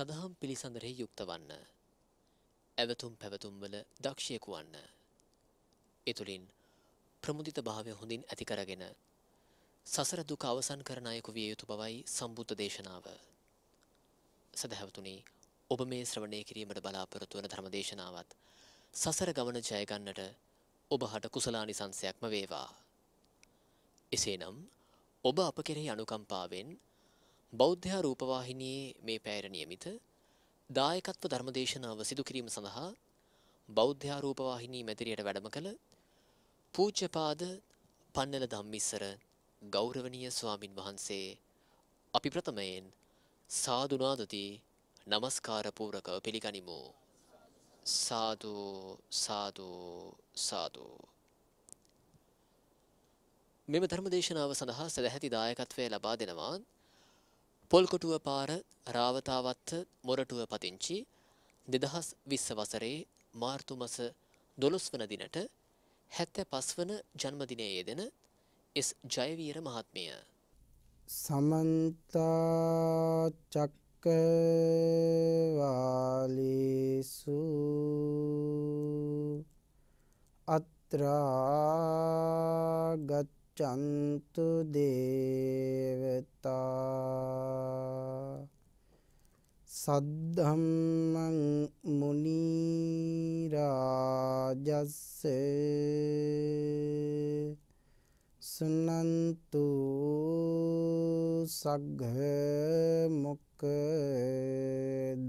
සදහම් පිළිසඳරෙහි යුක්ත වන්න. ඇවතුම් පැවතුම්වල දක්ෂයකු වන්න. එතුළින් ප්‍රමුදිත භාවය හොඳින් ඇතිකරගෙන සසර දුක අවසන් කරණයකු විය යුතු බවයි සම්බුද්ධ දේශනාව. සදහැවතුනි ඔබ මේ ශ්‍රවණය කිරීමට බලාපොරොත්තු වන ධර්ම දේශනාවත් සසර ගමන ජයගන්නට ඔබ හට කුසලානිසංසයක්ම වේවා. එසේනම් ඔබ අප කෙරෙහි අනුකම්පාවෙන් බෞද්ධයා රූපවාහිනියේ මේ පැයට નિયમિત දායකත්ව ධර්මදේශනාව සිදු කිරීම සඳහා බෞද්ධයා රූපවාහිනී මැදිරියට වැඩම කළ පූජ්‍යපාද පන්නල ධම්මිස්සර ගෞරවනීය ස්වාමින් වහන්සේ අපි ප්‍රථමයෙන් සාදුනාදති নমස්කාර පූරකව පිළිගනිමු සාදු සාදු සාදු මෙම ධර්මදේශනාව සඳහා සදැහැති දායකත්වය ලබා දෙනවා පොල්කොටුව පාර රාවතාවත්ත මොරටුව පදිංචි දෙදහස් විස්ස වසරේ මාර්තුමස දොළොස් වන දිනට හැත්ත පස්වන ජන්මදිනය යෙදෙන එස් ජයවීර මහත්මය. සමන්තාචක්කවාලිසු අත්‍රාගත් චන්තු දේවතා සද්ධම්මං මුනි රාජස්ස සුනන්තු සග්ග මොක්කදං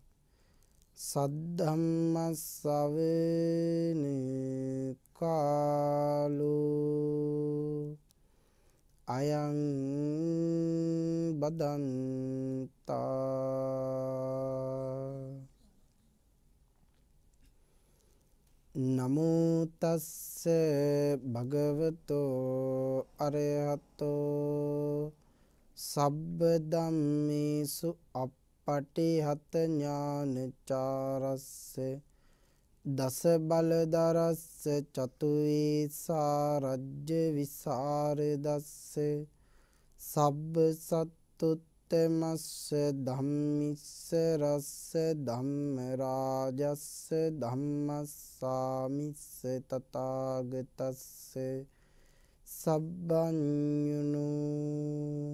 සද්ධම්ම සවන කාලෝ අයං බදන්තා නමෝ තස්ස භගවතෝ අරහතෝ සබ්බ ධම්මේසු අප පටිහත ඥානචාරස්ස දස බලදරස්ස චතුවේසා රජ්‍ය විසරදස්ස සබ්බ සත්තුත්තමස්ස ධම්මිස්ස රස්ස ධම්ම රාජස්ස ධම්මස්සාමිස්ස තථාගතස්ස සබ්බඤුනෝ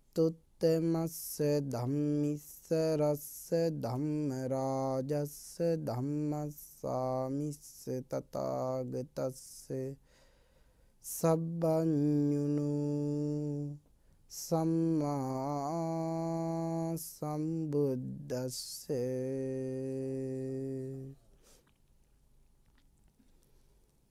අත්තුත්තමස්ස ධම්මිස්ස රස්ස ධම්මරාජස්ස ධම්මස්සාමිස්ස තථාගතස්ස සබ්බඤුනු සම්මා සම්බුද්දස්සේ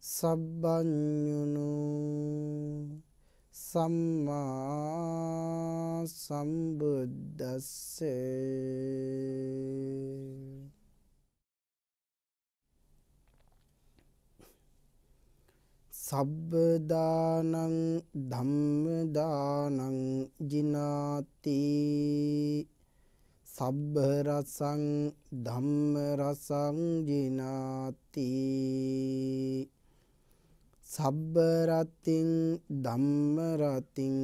සබ්බඤුනු සම්මා සම්බුද්දස්සේ සබ්බදානං ධම්මදානං ජිනාති සබ්බ රසං ධම්ම රසං ජිනාති සබ්බ රතින් ධම්ම රතින්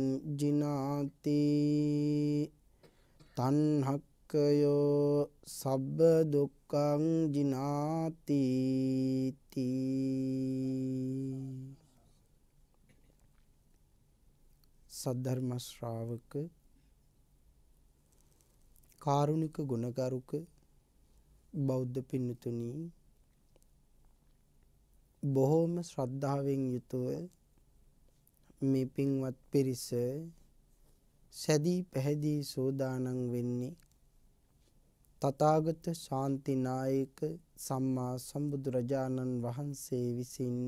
ජිනාති තණ්හක්කයෝ සබ්බ දුක්ඛං ජිනාති සද්ධර්ම ශ්‍රාවක කාරුණික ගුණගරුක බෞද්ධ පින්නතුණී බොහෝම ශ්‍රද්ධාවෙන් යුතුව මේ පින්වත් පිරිස සැදී පැහැදී සෝදානම් වෙන්නේ තථාගත ශාන්තිනායක සම්මා සම්බුදුරජාණන් වහන්සේ විසින්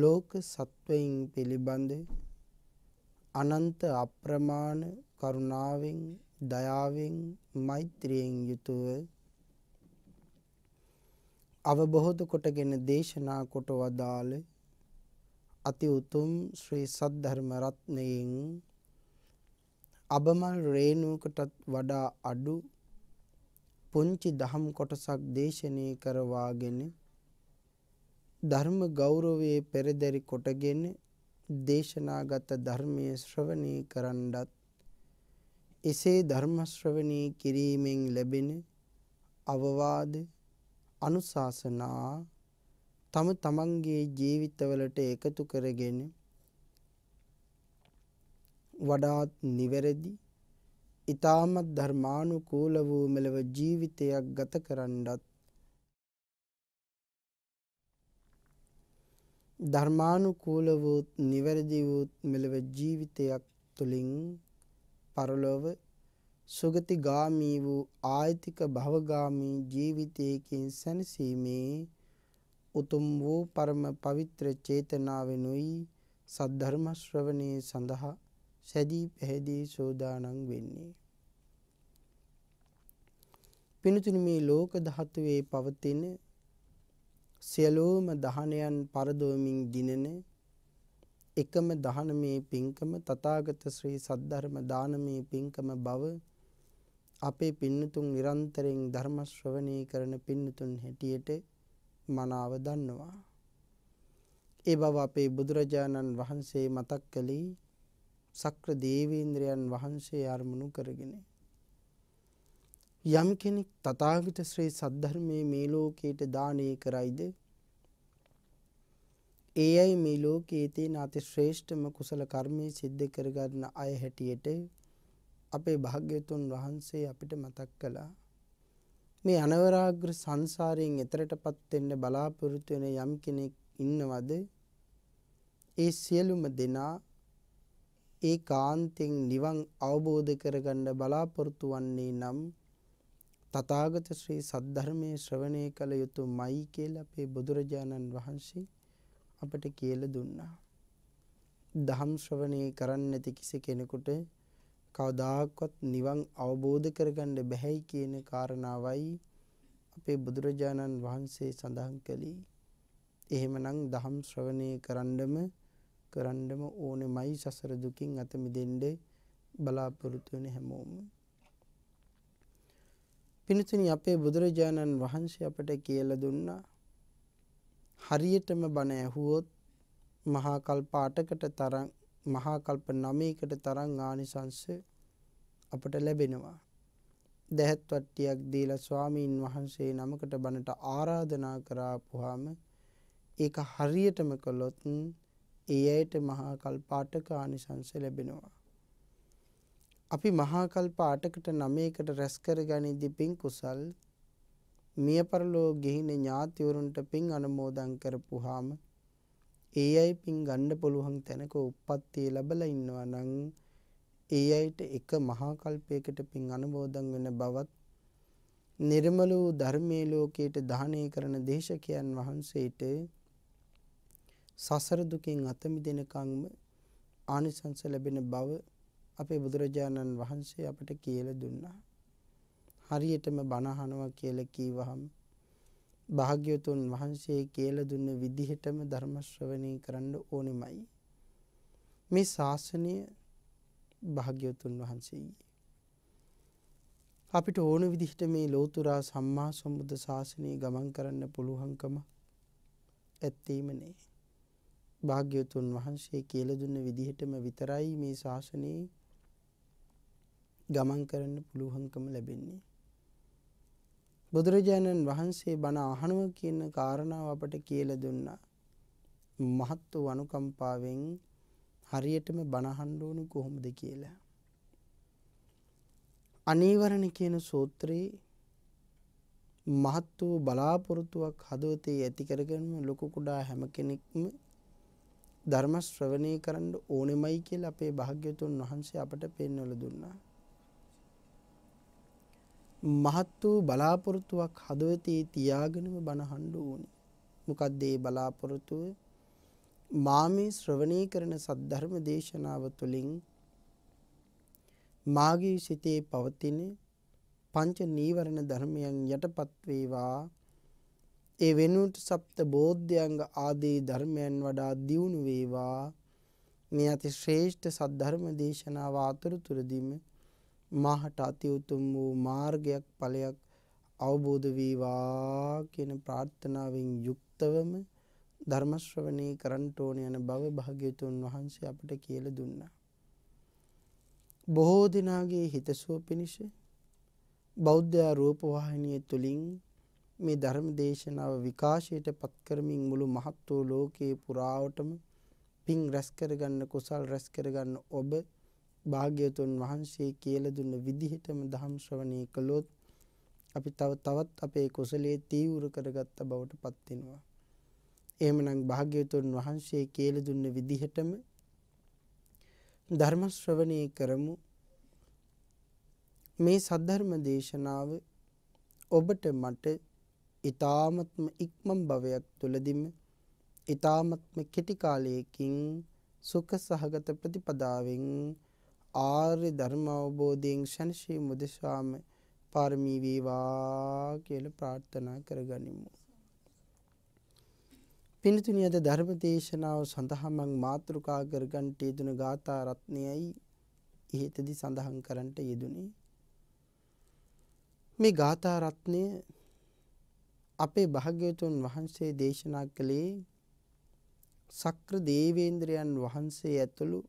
ලෝක සත්වයින් පිළිබඳ අනන්ත අප්‍රමාණ කරුණාවෙන් දයාවෙන් මෛත්‍රියෙන් යුතුව අවබෝධ කොටගෙන දේශනා කොට වදාළ අති උතුම් ශ්‍රී සද්ධර්ම රත්නයෙන් අබමල් රේණුවකටත් වඩා අඩු පුංචි දහම් කොටසක් දේශනය කරවාගෙන ධර්ම ගෞරවයේ පෙරදරි කොටගෙන දේශනාගත ධර්මය ශ්‍රවණී කරන්නත් එසේ ධර්ම ශ්‍රවණී කිරීමෙන් ලැබෙන අවවාද අනුශාසනා තම තමන්ගේ ජීවිතවලට එකතු කරගෙන වඩාත් නිවැරදි ඊටමත් ධර්මානුකූල වූ මෙලව ජීවිතයක් ගත කරන්නත් ධර්මානුකූල වූ නිවැරදි වූ මෙලව ජීවිතයක් තුලින් පරලොව සුගතිගාමී වූ ආයතික භවගාමී ජීවිතයකින් සැනසීමේ උතුම් වූ පරම පවිත්‍ර චේතනාවෙනුයි සද්ධර්ම ශ්‍රවණේ සඳහා සැදී පැහැදී සෝදානම් වෙන්නේ. පිනතුනි මේ ලෝක ධාතුවේ පවතින සියලෝම දහනයන් පරදොමින් ගිනන එකම දහනමේ පින්කම තථාගත ශ්‍රී සද්ධර්ම දානමේ පින්කම බව අපේ පින්නතුන් නිරන්තරයෙන් ධර්ම ශ්‍රවණය කරන පින්නතුන් හැටියට මනාව දන්නවා. ඒ බව අපේ බුදුරජාණන් වහන්සේ මතක් කළේ සක්‍ර දේවේන්ද්‍රයන් වහන්සේ අරමුණු කරගෙන. යම් කෙනෙක් තථාගත ශ්‍රේ සද්ධර්මයේ මේ ලෝකයට දානය කරයිද ඒ අය මේ ලෝකයේ තියෙන අති ශ්‍රේෂ්ඨම කුසල කර්මයේ සිද්ධ කරගන්න අය හැටියට අපේ භාග්‍යතුන් වහන්සේ අපිට මතක් කළා මේ අනවරාග්‍ර සංසාරයෙන් එතරටපත් වෙන්න බලාපොරොත්තු වෙන යම් කෙනෙක් ඉන්නවද ඒ සියලුම දෙනා ඒ කාන්තෙන් නිවන් අවබෝධ කරගන්න බලාපොරොත්තු වන්නේ නම් තථාගත ශ්‍රී සද්ධර්මයේ ශ්‍රවණය කළ යුතුමයි කියලා අපේ බුදුරජාණන් වහන්සේ අපට කියලා දුන්නා. දහම් ශ්‍රවණය කරන්නේ නැති කිසි කෙනෙකුට කවදාහක්වත් නිවන් අවබෝධ කරගන්න බැහැයි කියන කාරණාවයි අපේ බුදුරජාණන් වහන්සේ සඳහන් කළේ. එහෙමනම් දහම් ශ්‍රවණය කරන්නම කරන්නම ඕනෙමයි සසර දුකින් අත මිදෙන්න බලාපොරොත්තු වෙන හැමෝම. පින්තුනි අපේ බුදුරජාණන් වහන්සේ අපට කියලා දුන්නා හරියටම බණ ඇහුවොත් මහා කල්ප 8කට තරම් මහා කල්ප 9කට තරම් ආනිසංශ අපට ලැබෙනවා. දැහැත් වට්ටියක් දීලා ස්වාමීන් වහන්සේ නමකට බණට ආරාධනා කරාපුවාම ඒක හරියටම කළොත් ඒ ඇයට මහා කල්ප 8ක ආනිසංශ ලැබෙනවා. අපි මහා කල්ප 8කට 9කට රැස් කරගනිද්දී පින් කුසල් මිය පරලෝ ගිහින ඥාතිවරුන්ට පින් අනුමෝදන් කරපුවාම ඒ අය පින් ගන්න පුළුවන් තැනක උප්පත්තිය ලැබලා ඉන්නවා නම් ඒ අයට එක මහා කල්පයකට පින් අනුමෝදන් වෙන බවත් නිර්මල වූ ධර්මයේ ලෝකයට දාහනය කරන දේශකයන් වහන්සේට සසර දුකින් අත මිදෙනකම්ම ආනිසංස ලැබෙන බව අපේ බුදුරජාණන් වහන්සේ අපට කියලා දුන්නා. හරියටම බණ අහනවා කියලා කීවහම භාග්‍යවතුන් වහන්සේ කියලා දුන්න විදිහටම ධර්ම ශ්‍රවණය කරන්න ඕනෙමයි. මේ ශාසනය භාග්‍යවතුන් වහන්සේගේ. අපිට ඕන විදිහට මේ ලෝතුරා සම්මා සම්බුද්ධ ශාසනය ගමන් කරන්න පුළුවන්කම ඇත්තේම නෑ. භාග්‍යවතුන් වහන්සේ කියලා දුන්න විදිහටම විතරයි මේ ශාසනයේ ගමන් කරන්න පුළුවන්කම ලැබෙන්නේ. බුදුරජාණන් වහන්සේ බණ අහනවා කියන කාරණාව අපට කියලා දුන්නා. මහත් වූ අනුකම්පාවෙන් හරියටම බණ අහන්න ඕනේ කොහොමද කියලා. අනීවරණ කියන සූත්‍රේ මහත් වූ බලාපොරොත්තුවක් හදවතේ ඇති කරගෙන ලොකු කුඩා හැම කෙනෙක්ම ධර්ම ශ්‍රවණය කරන්න ඕනෙමයි කියලා අපේ භාග්‍යතුන් වහන්සේ අපට පෙන්වලා දුන්නා. මහත් වූ බලාපොරොත්තුවක් හදවතේ තියාගෙනම බණහඬ ඕනි. මොකක්ද ඒ බලාපොරොත්තුව? මාමේ ශ්‍රවණය කරන සද්ධර්ම දේශනාව තුළින් මාගේ සිතේ පවතින පංච නීවරණ ධර්මයන් යටපත් වේවා. ඒ වෙනුවට සප්ත බෝධ්‍යංග ආදී ධර්මයන් වඩා දියුණු වේවා. මේ අති ශ්‍රේෂ්ඨ සද්ධර්ම දේශනාව අතුරුතුරදීම මාහට අති උතුම් වූ මාර්ගයක් ඵලයක් අවබෝධ වේවා කියන ප්‍රාර්ථනාවෙන් යුක්තවම ධර්ම ශ්‍රවණේ කරන්ට ඕන යන බව භාග්‍යතුන් වහන්සේ අපට කියලා දුන්නා. බොහෝ දිනාගේ හිතසුව පිණිස බෞද්ධ රූප වාහිනිය තුලින් මේ ධර්ම දේශනාව විකාශයට පත් කරමින් මුළු මහත් වූ ලෝකේ පුරාවටම පින් රැස් කරගන්න කුසල් රැස් කරගන්න ඔබ භාග්‍යවතුන් වහන්සේ කියලා දුන්න විදිහටම ධම් ශ්‍රවණී කළොත් අපි තව තවත් අපේ කුසලයේ තීව්‍ර කරගත්ත බවට පත් වෙනවා. එහෙමනම් භාග්‍යවතුන් වහන්සේ කියලා දුන්න විදිහටම ධර්ම ශ්‍රවණී කරමු. මේ සද්ධර්ම දේශනාව ඔබට මට ඊ타මත්ම ඉක්මම් භවයක් තුලදීම ඊ타මත්ම කෙටි කාලයකින් සුඛ සහගත ප්‍රතිපදාවෙන් ආර්ය ධර්ම අවබෝධයෙන් ශනශී මුදෙසාම පාරමී වේවා කියලා ප්‍රාර්ථනා කරගනිමු. පින්තුනි අද ධර්ම දේශනාව සඳහා මම මාතෘකා කරගන්ට යෙදුන ගාථා රත්නයයි ඉහතදී සඳහන් කරන්නට යෙදුනේ. මේ ගාථා රත්නය අපේ භාග්‍යවතුන් වහන්සේ දේශනා කළේ සක්‍ර දේවේන්ද්‍රයන් වහන්සේ ඇතුළු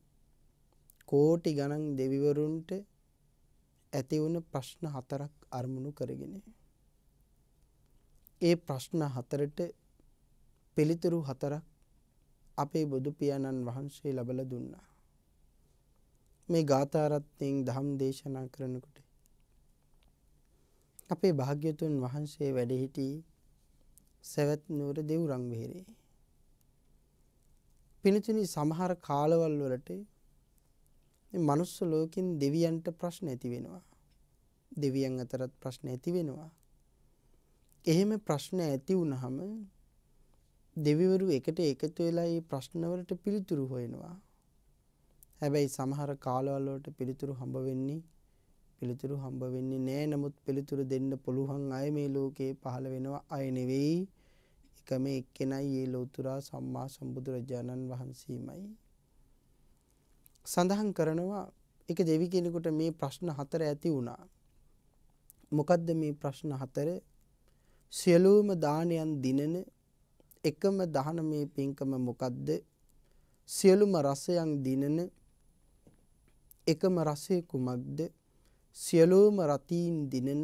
කෝටි ගණන් දෙවිවරුන්ට ඇති වුණ ප්‍රශ්න හතරක් අරමුණු කරගෙන ඒ ප්‍රශ්න හතරට පිළිතුරු හතරක් අපේ බුදු පියාණන් වහන්සේ ලබලා දුන්නා මේ ගාථාරත්යෙන් ධම් දේශනා කරනකොට අපේ භාග්‍යතුන් වහන්සේ වැඩ සිටී සවැත් නුවර දෙව්රම් වෙහෙරේ පිළිතුරු සමහර කාලවල වලට මේ මනුස්ස ලෝකෙන් දෙවියන්ට ප්‍රශ්න ඇති වෙනවා. දෙවියන් අතරත් ප්‍රශ්න ඇති වෙනවා. එහෙම ප්‍රශ්න ඇති වුනහම දෙවිවරු එකට එකතු වෙලා මේ ප්‍රශ්නවලට පිළිතුරු හොයනවා. හැබැයි සමහර කාලවල වලට පිළිතුරු හම්බ වෙන්නේ පිළිතුරු හම්බ වෙන්නේ නෑ නමුත් පිළිතුරු දෙන්න පුළුවන් අය මේ ලෝකේ පහළ වෙනවා අය නෙවෙයි එකම එක්කෙනයි ඒ ලෝතුරා සම්මා සම්බුදුරජාණන් වහන්සේමයි සඳහන් කරනවා එක දෙවි කෙනෙකුට මේ ප්‍රශ්න හතර ඇති වුණා. මොකද්ද මේ ප්‍රශ්න හතර? සියලුම දානයන් දිනන එකම දහනමේ පින්කම මොකද්ද? සියලුම රසයන් දිනන එකම රසය කුමක්ද? සියලුම රතීන් දිනන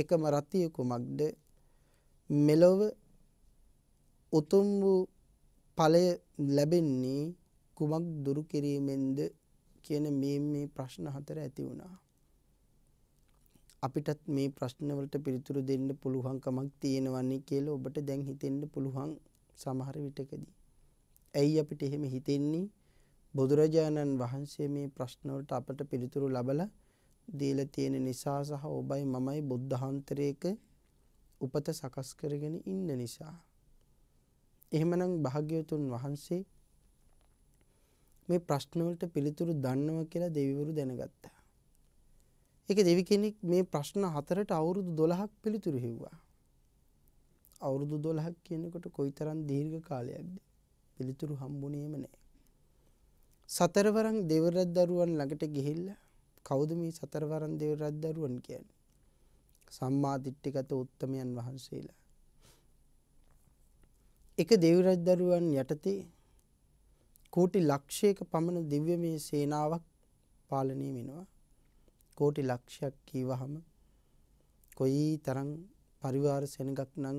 එකම රතිය කුමක්ද? මෙලොව උතුම් වූ ඵලය ලැබෙන්නේ කුමක් දුරු කිරීමෙන්ද කියන මේ මේ ප්‍රශ්න හතර ඇති වුණා. අපිටත් මේ ප්‍රශ්නවලට පිළිතුරු දෙන්න පුළුවන්කමක් තියෙනවන්නේ කියලා ඔබට දැන් හිතෙන්න පුළුවන් සමහර විටකදී. ඇයි අපිට එහෙම හිතෙන්නේ? බුදුරජාණන් වහන්සේ මේ ප්‍රශ්නවලට අපට පිළිතුරු ලබලා දීලා තියෙන නිසා සහ ඔබයි මමයි බුද්ධාන්තරයක උපත සකස් කරගෙන ඉන්න නිසා. එහෙමනම් භාග්‍යවතුන් වහන්සේ මේ ප්‍රශ්නවලට පිළිතුරු දන්නවා කියලා දෙවිවරු දැනගත්තා. ඒක දෙවි කෙනෙක් මේ ප්‍රශ්න හතරට අවුරුදු 12ක් පිළිතුරු හිව්වා. අවුරුදු 12ක් කියනකොට කොයිතරම් දීර්ඝ කාලයක්ද? පිළිතුරු හම්බුනේම නැහැ. සතරවරන් දෙවරක් දරුවන් ළඟට ගිහිල්ලා කවුද මේ සතරවරන් දෙවරක් දරුවන් කියන්නේ? සම්මා දිට්ඨිගත උත්තමයන් වහන්සේලා. එක දෙවරක් දරුවන් යටතේ කෝටි ලක්ෂයක පමණ දිව්‍යමය සේනාවක් පාලනය වෙනවා. කෝටි ලක්ෂයක් කීවහම කොයි තරම් පරිවාර සෙනගක් නම්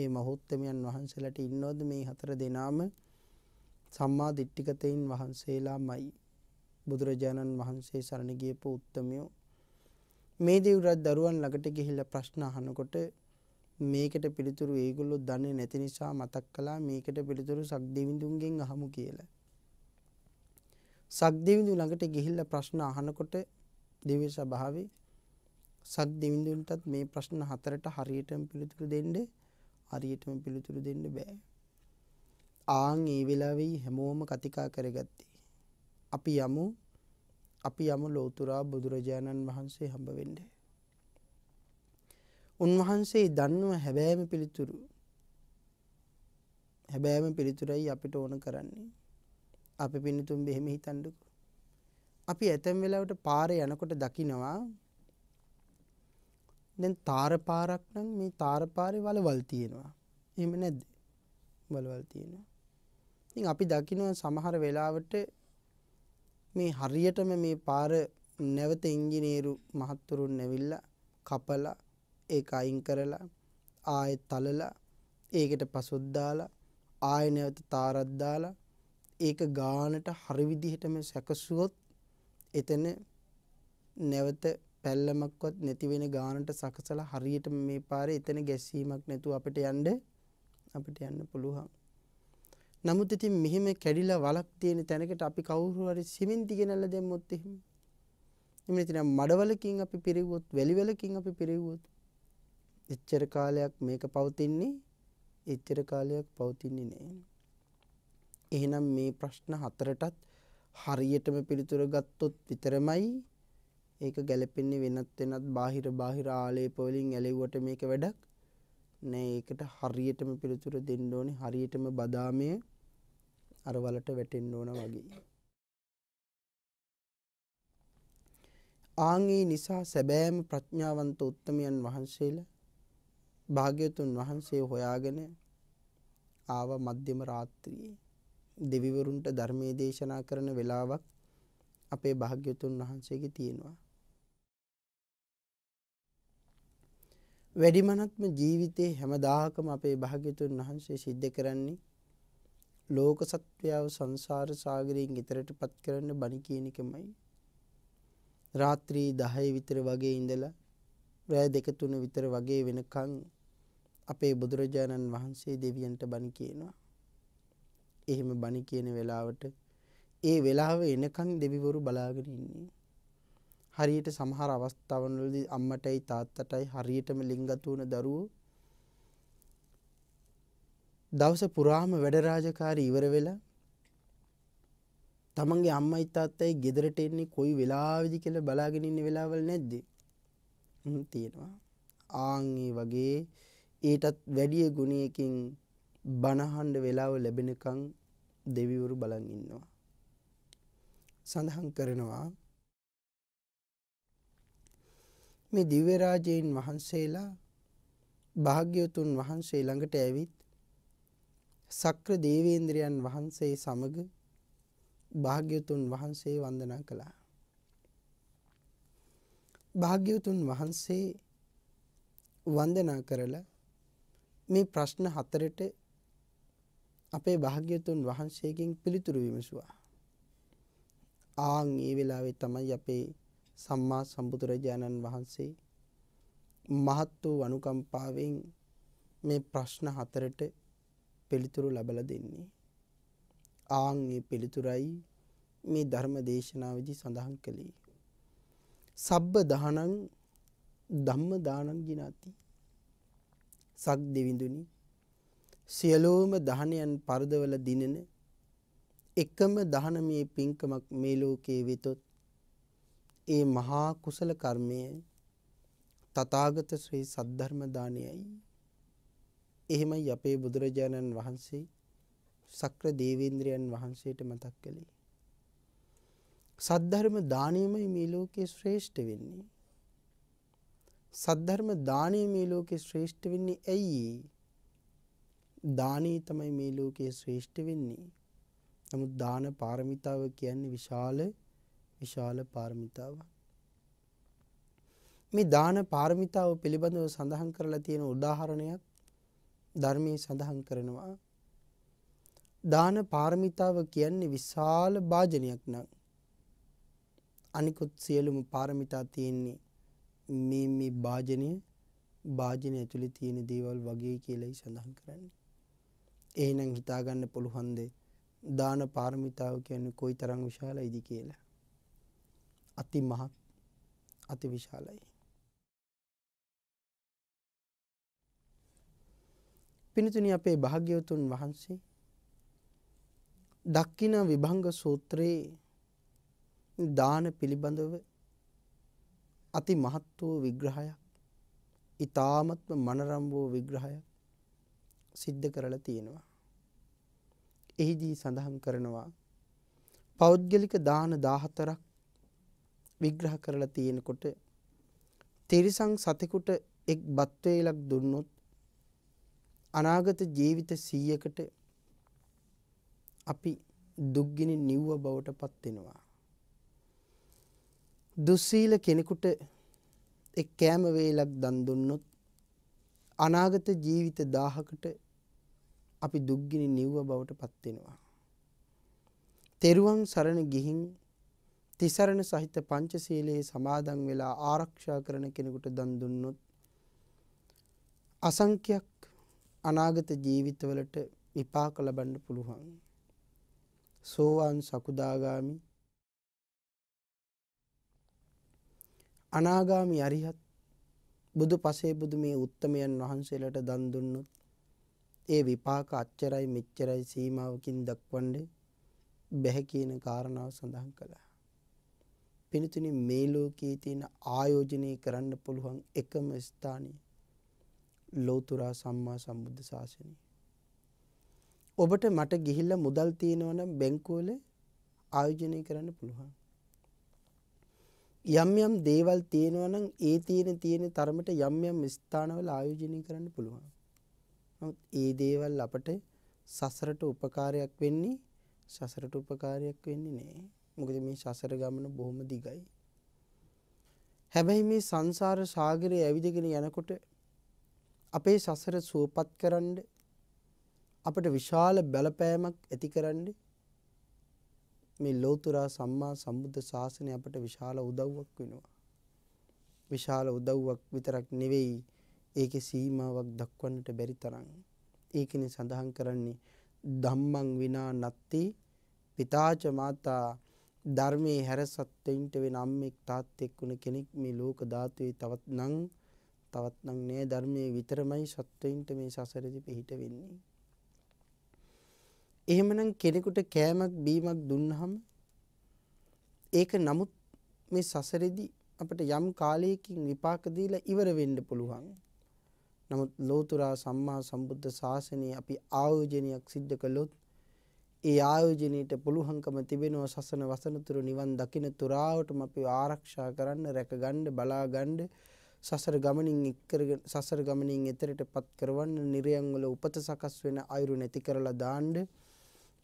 ඒ මහෞත්මයන් වහන්සේලාට ඉන්නවද මේ හතර දෙනාම සම්මා දිට්ඨිකතයින් වහන්සේලාමයි බුදුරජාණන් වහන්සේ සරණ ගියපු උත්තමයෝ මේ දෙව්රත් දරුවන් ළඟට ගිහිල්ලා ප්‍රශ්න අහනකොට මේකට පිළිතුරු ඒගොල්ලෝ දන්නේ නැති නිසා මතක් කළා මේකට පිළිතුරු සක්දෙවිඳුන්ගෙන් අහමු කියලා. සක්දෙවිඳු ළඟට ගිහිල්ලා ප්‍රශ්න අහනකොට දිව්‍ය සභාවේ සක්දෙවිඳුන්ටත් මේ ප්‍රශ්න හතරට හරියටම පිළිතුරු දෙන්න හරියටම පිළිතුරු දෙන්න බෑ. ආන් ඒ වෙලාවේ හැමෝම කතිකා කරගත්තේ. අපි යමු අපි යමු ලෝතුරා බුදුරජාණන් වහන්සේ හම්බ වෙන්නේ. උන්වහන්සේ දන්නුව හැබෑම පිළිතුරු හැබෑම පිළිතුරයි අපිට ඕන කරන්නේ අපි පිණිතුම් බෙහෙම හිතන්ඩකු අපි ඇතැම් වෙලාවට පාර යනකොට දකිනවා දැන් තාර පාරක් නම් මේ තාර පාරේ වලවල් තියෙනවා එහෙම නැද්ද වලවල් තියෙනවා ඉතින් අපි දකිනවා සමහර වෙලාවට මේ හරියටම මේ පාර නැවත ඉංජිනේරු මහත්තුරුන් නැවිල්ලා කපලා ඒක අයින් කරලා ආයෙත් තලලා ඒකට පසොත් දාලා ආයෙ නැවත තාරක් දාලා ඒක ගානට හරි විදිහටම සැකසුවොත් එතන නැවත පැල්ලමක්වත් නැති වෙන ගානට සකසලා හරියට මේ පාරේ එතන ගැස්සීමක් නැතුව අපිට යන්න අපිට යන්න පුළුවන්. නමුත් ඉතින් මෙහෙම කැඩිලා වලක් තියෙන තැනකට අපි කවුරු හරි සිමෙන්ති ගෙනල්ලා දැම්මොත් එහෙම. එමෙ නැතිනම් මඩවලකින් අපි පිරෙව්වොත්, වැලිවලකින් අපි පිරෙව්වොත් එච්චර කාලයක් මේක පවතින්නේ එච්චර කාලයක් පවතින්නේ නෑ. එහෙනම් මේ ප්‍රශ්න හතරටත් හරියටම පිළිතුර ගත්තොත් විතරමයි ඒක ගැලපෙන්නේ වෙනත් වෙනත් බාහිර බාහිර ආලේප වලින් ඇලෙව්වට මේක වැඩක් නෑ ඒකට හරියටම පිළිතුර දෙන්න ඕනේ හරියටම බදාමය අර වලට වැටෙන්න ඕන වගේ. ආන්ගේ නිසා සැබෑම ප්‍රඥාවන්ත උත්තමයන් වහන්සේලා භාග්‍යතුන් වහන්සේ හොයාගෙන ආව මධ්‍යම රාත්‍රියේ දෙවිවරුන්ට ධර්මයේ දේශනා කරන වෙලාවක් අපේ භාග්‍යතුන් වහන්සේගේ තියෙනවා. වැඩිමනත්ම ජීවිතේ හැමදාකම අපේ භාග්‍යතුන් වහන්සේ සිද්ධ කරන්නේ ලෝක සත්වයාව සංසාර සාගරයෙන් ගෙතරටපත් කරන්න බණ කියන එකමයි. රාත්‍රී 10 විතර වගේ ඉඳලා රෑ දෙක තුන විතර වගේ වෙනකන් අපේ බුදුරජාණන් වහන්සේ දෙවියන්ට බණ කියනවා. එහෙම බණ කියන වෙලාවට ඒ වෙලාව එනකන් දෙවිවරු බලාගෙන ඉන්නේ. හරියට සමහර අවස්ථාවන්වලදී අම්මටයි තාත්තටයි හරියටම ලිංගතු වුණ දරුවෝ දවස පුරාම වැඩ රාජකාරී ඉවර වෙලා තමන්ගේ අම්මයි තාත්තයි ගෙදරට එන්නේ කොයි වෙලාවෙද කියලා බලාගෙන ඉන්න වෙලාවල් නැද්ද? තියෙනවා. ආන් වගේ ඊටත් වැඩිය ගුණයකින් බණහඬ වෙලාව ලැබෙනකන් දෙවිවරු බලන් ඉන්නවා. සඳහන් කරනවා මේ දිව්‍ය රාජයන් වහන්සේලා භාග්‍යවතුන් වහන්සේ ළඟට ඇවිත් සක්‍ර දේවේන්ද්‍රයන් වහන්සේ සමග භාග්‍යවතුන් වහන්සේ වන්දනා කළා. භාග්‍යවතුන් වහන්සේ වන්දනා කරලා මේ ප්‍රශ්න හතරට අපේ භාග්‍යවතුන් වහන්සේගෙන් පිළිතුරු විමසුවා. ආන් ඒ වෙලාවේ තමයි අපේ සම්මා සම්බුදුරජාණන් වහන්සේ මහත් වූ අනුකම්පාවෙන් මේ ප්‍රශ්න හතරට පිළිතුරු ලබලා දෙන්නේ. ආන් ඒ පිළිතුරයි මේ ධර්ම දේශනාවේදී සඳහන් කළේ. සබ්බ දහනං ධම්ම දානං ගිනාති. සක් දෙවිඳුනි සියලෝම දහනයන් පරදවල දිනෙන එකම දහනමේ පින්කමක් මේ ලෝකයේ වෙතොත් ඒ මහා කුසල කර්මය තථාගත ශ්‍රී සද්ධර්ම දානයයි. එහෙමයි අපේ බුදුරජාණන් වහන්සේ සක්‍ර දේවේන්ද්‍රයන් වහන්සේට මතක් කළේ. සද්ධර්ම දානයමයි මේ ලෝකයේ ශ්‍රේෂ්ඨ වෙන්නේ. සද්ධර්ම දානය මේ ලෝකයේ ශ්‍රේෂ්ඨ වෙන්නේ ඇයි? දානී තමයි මේ ලෝකයේ ශ්‍රේෂ්ඨ වෙන්නේ. නමුත් දාන පාරමිතාව කියන්නේ විශාල විශාල පාරමිතාවක්. මේ දාන පාරමිතාව පිළිබඳව සඳහන් කරලා තියෙන උදාහරණයක් ධර්මයේ සඳහන් කරනවා. දාන පාරමිතාව කියන්නේ විශාල භාජනයක් නක්. අනිකුත් සියලුම පාරමිතා තියෙන්නේ මේ මේ භාජනය භාජනය ඇතුළේ තියෙන දේවල් වගේ කියලායි සඳහන් කරන්නේ. එහෙනම් හිතා ගන්න පුළුවන් ද දාන පාරමිතාව කියන්නේ කොයිතරම් විශාලයිද කියලා. අති මහත් අති විශාලයි. පිනතුනි අපේ භාග්‍යවතුන් වහන්සේ දක්කින විභංග සූත්‍රයේ දාන පිළිබඳව අති මහත් වූ විග්‍රහයක් ඊ타මත්ම මනරම් වූ විග්‍රහයක් සිද්ධ කරලා තියෙනවා. එහිදී සඳහන් කරනවා පෞද්ගලික දාන 14ක් විග්‍රහ කරලා තියෙනකොට තිරිසං සතෙකුට එක් බත් වේලක් දුන්නොත් අනාගත ජීවිත 100කට අපි දුක්ගිනි නිව්ව බවට පත් වෙනවා. දුස්සීල කෙනෙකුට එක් කෑම වේලක් දන් දුන්නොත් අනාගත ජීවිත 1000කට අපි දුක්ගිනි නිව්ව බවට පත් වෙනවා. තෙරුවන් සරණ ගිහින් තිසරණ සහිත පංචශීලයේ සමාදන් වෙලා ආරක්ෂා කරන කෙනෙකුට දන් දුන්නොත් අසංඛ්‍යක් අනාගත ජීවිතවලට විපාක ලබන්න පුළුවන්. සෝවාන් සකුදාගාමි අනාගාමි අරිහත් බුදු පසේ බුදු මේ උත්තමයන් වහන්සේලට දන් දුන්නොත් ඒ විපාක අච්චරයි මෙච්චරයි සීමාවකින් දක්වන්නේ බැහැ කියන කාරණාව සඳහන් කළා. පිළිතුරු මේ ලෝකයේ තියෙන ආයෝජනය කරන්න පුළුවන් එකම ස්ථානය ලෞතර සම්මා සම්බුද්ධ ශාසනය. ඔබට මට ගිහිල්ලා මුදල් තියෙනවා නම් බැංකුවල ආයෝජනය කරන්න පුළුවන්. යම් යම් දේවල් තියෙනවා නම් ඒ තියෙන තියෙන තරමට යම් යම් ස්ථානවල ආයෝජනය කරන්න පුළුවන්. නමුත් ඒ දේවල් අපට සසරට උපකාරයක් වෙන්නේ සසරට උපකාරයක් වෙන්නේ නැහැ. මොකද මේ සසර ගමන බොහොම දිගයි. හැබැයි මේ සංසාර සාගරය ඇවිදගෙන යනකොට අපේ සසර සුවපත් කරන්න අපට විශාල බලපෑමක් ඇතිකරන්න මේ ලෝතුරා සම්මා සම්බුද්ධ ශාසනය අපට විශාල උදව්වක් වෙනවා. විශාල උදව්වක් විතරක් නෙවෙයි ඒකේ සීමාවක් දක්වන්නට බැරි තරම්. ඒකනේ සඳහන් කරන්නේ ධම්මං විනා නත්ති පිතාච මාතා ධර්මයේ හැර සත්‍යයින්ට වෙන අම්මෙක් තාත්තෙක් වුණ කෙනෙක් මේ ලෝක ධාතුවේ තවත් නම් තවත් නම් නෑ ධර්මයේ විතරමයි සත්‍යයින්ට මේ සසරදී පිහිට වෙන්නේ. එහෙමනම් කෙනෙකුට කෑමක් බීමක් දුන්නහම ඒක නමුත් මේ සසරෙදි අපට යම් කාලයකින් විපාක දීලා ඉවර වෙන්න පුළුවන්. නමුත් ලෝතුරා සම්මා සම්බුද්ධ ශාසනයේ අපි ආයෝජනයක් සිද්ධ කළොත් ඒ ආයෝජනයට පුළුවන්කම තිබෙනවා සසන වසනතුරු නිවන් දකින තුරාවටම අපි ආරක්ෂා කරන්න රැකගන්න බලාගන්න සසර ගමනින් එක්කරගෙන සසර ගමනින් එතරටපත් කරවන්න නිර්යං වල උපත සකස් වෙන අයුරු නැති කරලා දාන්න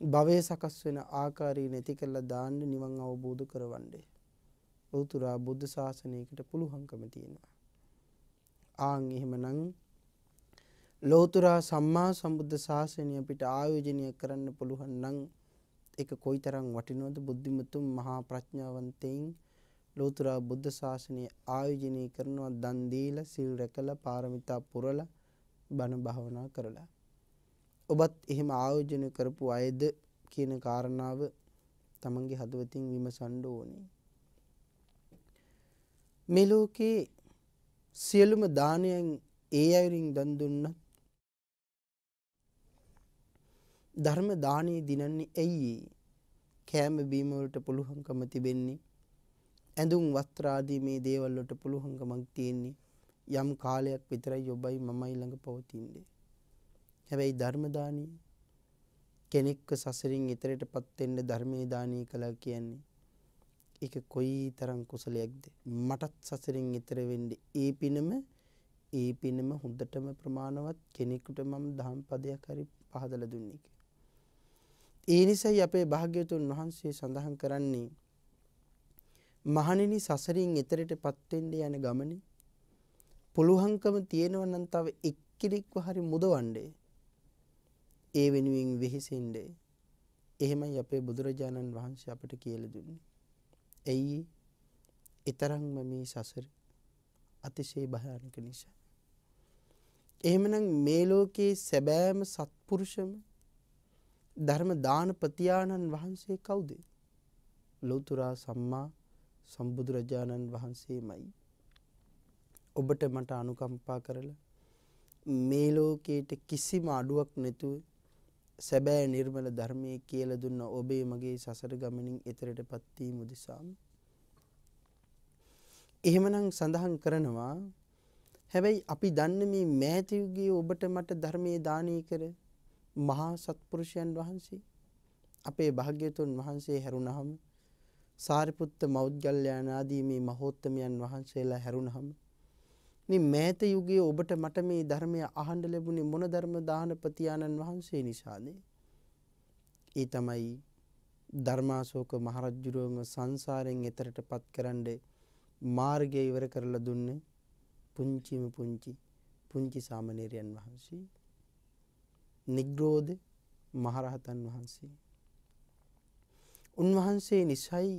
භවය සකස් වෙන ආකාරය නැති කරලා දාන්න නිවන් අවබෝධ කරවන්නේ. ලෞතුරා බුද්ධ ශාසනයකට පුළුවන්කම තියෙනවා. ආන් එහෙමනම් ලෞතුරා සම්මා සම්බුද්ධ ශාසනය අපිට ආයෝජනය කරන්න පුළුවන් නම් ඒක කොයිතරම් වටිනවද බුද්ධිමතුන් මහා ප්‍රඥාවන්තයින් ලෝතුරා බුද්ධ ශාසනය ආයෝජනය කරනවා දන් දීලා සිල් රැකලා පාරමිතා පුරලා බණ භාවනා කරලා ඔබත් එහෙම ආයෝජන කරපු අයද කියන කාරණාව තමන්ගේ හදවතින් විමසන්න ඕනේ. මේ ලෝකේ සියලුම දානයන් ඒ අයුරින් දන් දුන්නත් ධර්ම දානේ දිනන්නේ ඇයි? කෑම බීම වලට පුළුවන්කම තිබෙන්නේ. ඇඳුම් වස්ත්‍ර ආදී මේ දේවල් වලට පුළුවන්කමක් තියෙන්නේ. යම් කාලයක් විතරයි ඔබයි මමයි ළඟ පවතින්නේ. හැබැයි ධර්ම දානීය කෙනෙක්ව සසරින් ඈතරටපත් වෙන්න ධර්මයේ දානීය කළා කියන්නේ ඒක කොයි තරම් කුසලයක්ද මටත් සසරින් ඈතර වෙන්න ඒ පිනම ඒ පිනම හොඳටම ප්‍රමාණවත් කෙනෙකුට මම දහම් පදයක් හරි පහදලා දුන්නේ ඒ නිසයි අපේ භාග්‍යවතුන් වහන්සේ සඳහන් කරන්නේ මහණෙනි සසරින් ඈතරටපත් වෙන්න යන ගමනේ පුළුවන්කම තියෙනවා නම් තව එක්කෙනෙක්ව හරි මුදවන්නේ ඒ වෙනුවෙන් වෙහෙසෙන්ඩ එහෙමයි අපේ බුදුරජාණන් වහන්සේ අපට කියල දුන්නේ. ඇයි එතරංම මේ සසර අතිශේ භයානක නිසා. එහෙමනම් මේ ලෝකයේ සැබෑම සත්පුරුෂම ධර්ම දානපතියාණන් වහන්සේ කවුද? ලෞතුරා සම්මා සම්බුදුරජාණන් වහන්සේමයි. ඔබට මට අනුකම්පා කරලා මේ ලෝකයට කිසිම අඩුවක් නැතුව සැබෑ නිර්මල ධර්මයේ කියලා දුන්න ඔබේ මගේ සසර ගමනින් එතරටපත් වීම උදෙසා එහෙමනම් සඳහන් කරනවා හැබැයි අපි දන්න මේ මෑත යුගයේ ඔබට මට ධර්මයේ දානය කර මහා සත්පුරුෂයන් වහන්සේ අපේ භාග්‍යතුන් වහන්සේ හැරුණහම සාරිපුත්ත මෞද්ගල්‍යයන් ආදී මේ මහෝත්තමයන් වහන්සේලා හැරුණහම මේ මෑත යුගයේ ඔබට මට මේ ධර්මය අහන්න ලැබුණේ මොන ධර්ම දානපතියාණන් වහන්සේ නිසාද? ඒ තමයි ධර්මාශෝක මහරජුරුවන්ව සංසාරයෙන් එතරට පත්කරන්න මාර්ගය ඉවර කරලා දුන්නේ පුංචිම පුංචි පුංචි සාමණේරයන් වහන්සේ. නිග්‍රෝධ මහරහතන් වහන්සේ. උන්වහන්සේ නිසයි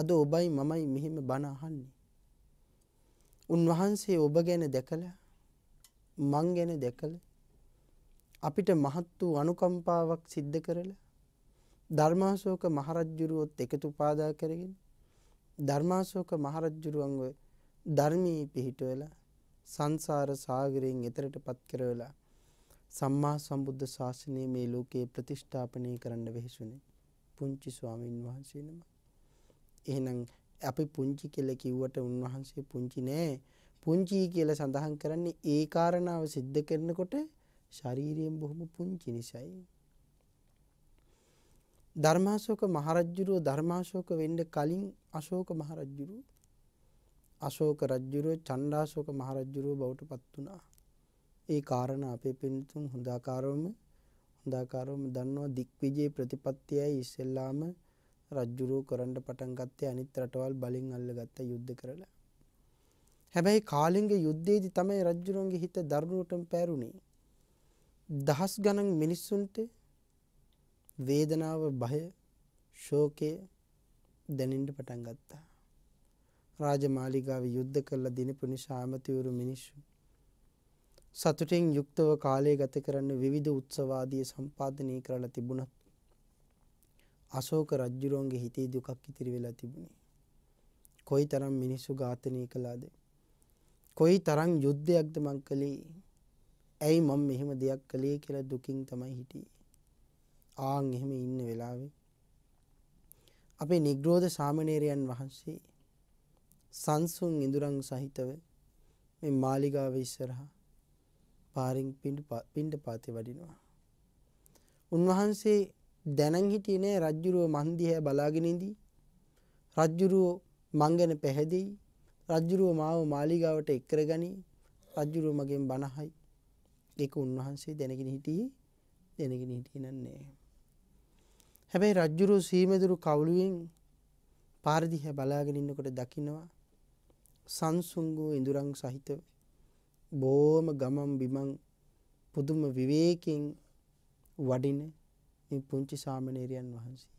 අද ඔබයි මමයි මෙහෙම බණ අහන්නේ. උන්වහන්සේ ඔබ ගැන දැකලා මං ගැන දැකලා අපිට මහත් වූ අනුකම්පාවක් සිද්ධ කරලා ධර්මාශෝක මහරජුරුවොත් එකතු පාදා කරගෙන ධර්මාශෝක මහරජුරුවන්ව ධර්මී පිහිටවලා සංසාර සාගරයෙන් එතරටපත් කරවලා සම්මා සම්බුද්ධ ශාසනය මේ ලෝකයේ ප්‍රතිෂ්ඨාපනය කරන්න වෙහෙසුනේ පුංචි ස්වාමීන් වහන්සේ නම. එහෙනම් අපි පුංචි කියලා කිව්වට උන්වහන්සේ පුංචි නෑ. පුංචි කියලා සඳහන් කරන්නේ ඒ කාරණාව सिद्ध කරනකොට ශාරීරියෙන් බොහොම පුංචි නිසායි. ධර්මාශෝක මහරජුරුව ධර්මාශෝක වෙන්න කලින් අශෝක මහරජුරුව අශෝක රජුරුව චණ්ඩාශෝක මහරජුරුව බවට පත් වුණා. ඒ කාරණා අපේ පින්තුන් හොඳාකාරවම හොඳාකාරවම දන්නවා දික්විජේ ප්‍රතිපත්තියයි ඉස්සෙල්ලාම රජ්ජුරුව කරන්න පටන් ගත්තේ අනිත් රටවල් බලින් අල්ලගත්ත යුද්ධ කරලා. හැබැයි කාලිංග යුද්ධයේදී තමයි රජ්ජුරුවන්ගේ හිත දරුණුවටම පැරුණේ. දහස් ගණන් මිනිස්සුන්ට වේදනාව බය ශෝකය දැනෙන්න පටන් ගත්තා. රාජමාලිගාව යුද්ධ කරලා දිනපු නිසා ඇමතිවරු මිනිස්සු සතුටින් යුක්තව කාලය ගත කරන්න විවිධ උත්සවාදී සම්පාදනය කරලා තිබුණත් අශෝක රජ්ජුරුවන්ගේ හිතේ දුකක් ඉතිරි වෙලා තිබුණේ. කොයි තරම් මිනිස්සු ඝාතනය කළාද? කොයි තරම් යුද්ධයක්ද මං කළේ? ඇයි මම මෙහෙම දෙයක් කළේ කියලා දුකින් තමයි හිටියේ. ආන් එහෙම ඉන්න වෙලාවේ අපේ නිග්‍රෝධ සාමණේරයන් වහන්සේ සංසුන් ඉඳුරන් සහිතව මේ මාලිගාව ඉස්සරහා පාරින් පින්ඩ පාතේ වඩිනවා. උන්වහන්සේ දැනන් හිටියේ නෑ රජ්ජුරුව මන් දිහා බලාගෙන ඉඳී. රජ්ජුරුව මං ගැන පැහැදෙයි. රජ්ජුරුව මාව මාලිගාවට එක් කරගනි. රජ්ජුරුව මගෙන් බනහයි. ඒක උන්වහන්සේ දැනගෙන හිටියේ දැනගෙන හිටියේ නෑ. හැබැයි රජ්ජුරුව සීමෙදුරු කවුළුවෙන් පාර දිහා බලාගෙන ඉන්නකොට දකින්නවා සංසුංගු ඉඳුරන් සහිතව බොහොම ගමම් බිමන් පුදුම විවේකයෙන් වඩින මේ පුංචි සාමණේරයන් වහන්සේ.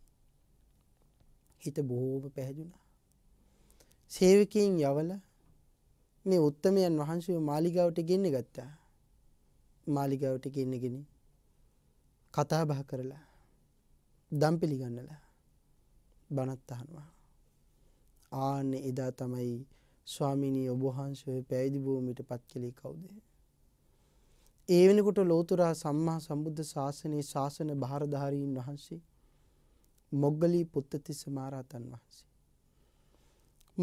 හිත බොහෝම පැහැදුනා. සේවකයන් යවල මේ උත්තමයන් වහන්සේ මාලිගාවට ගෙන්න ගත්තා. මාලිගාවට ගෙන්නගෙන කතා බහ කරලා දම් පිළිගන්නලා බණත් අහනවා. ආන්න එදා තමයි ස්වාමිනී ඔබ වහන්සේ පැවිදි භූමියට පත් කළේ කවුද? ඒ වෙනකොට ලෝතුරා සම්මා සම්බුද්ධ ශාසනයේ ශාසන භාරධාරීන් වහන්සේ මොග්ගලී පුත්තතිස්ස මහරහතන් වහන්සේ.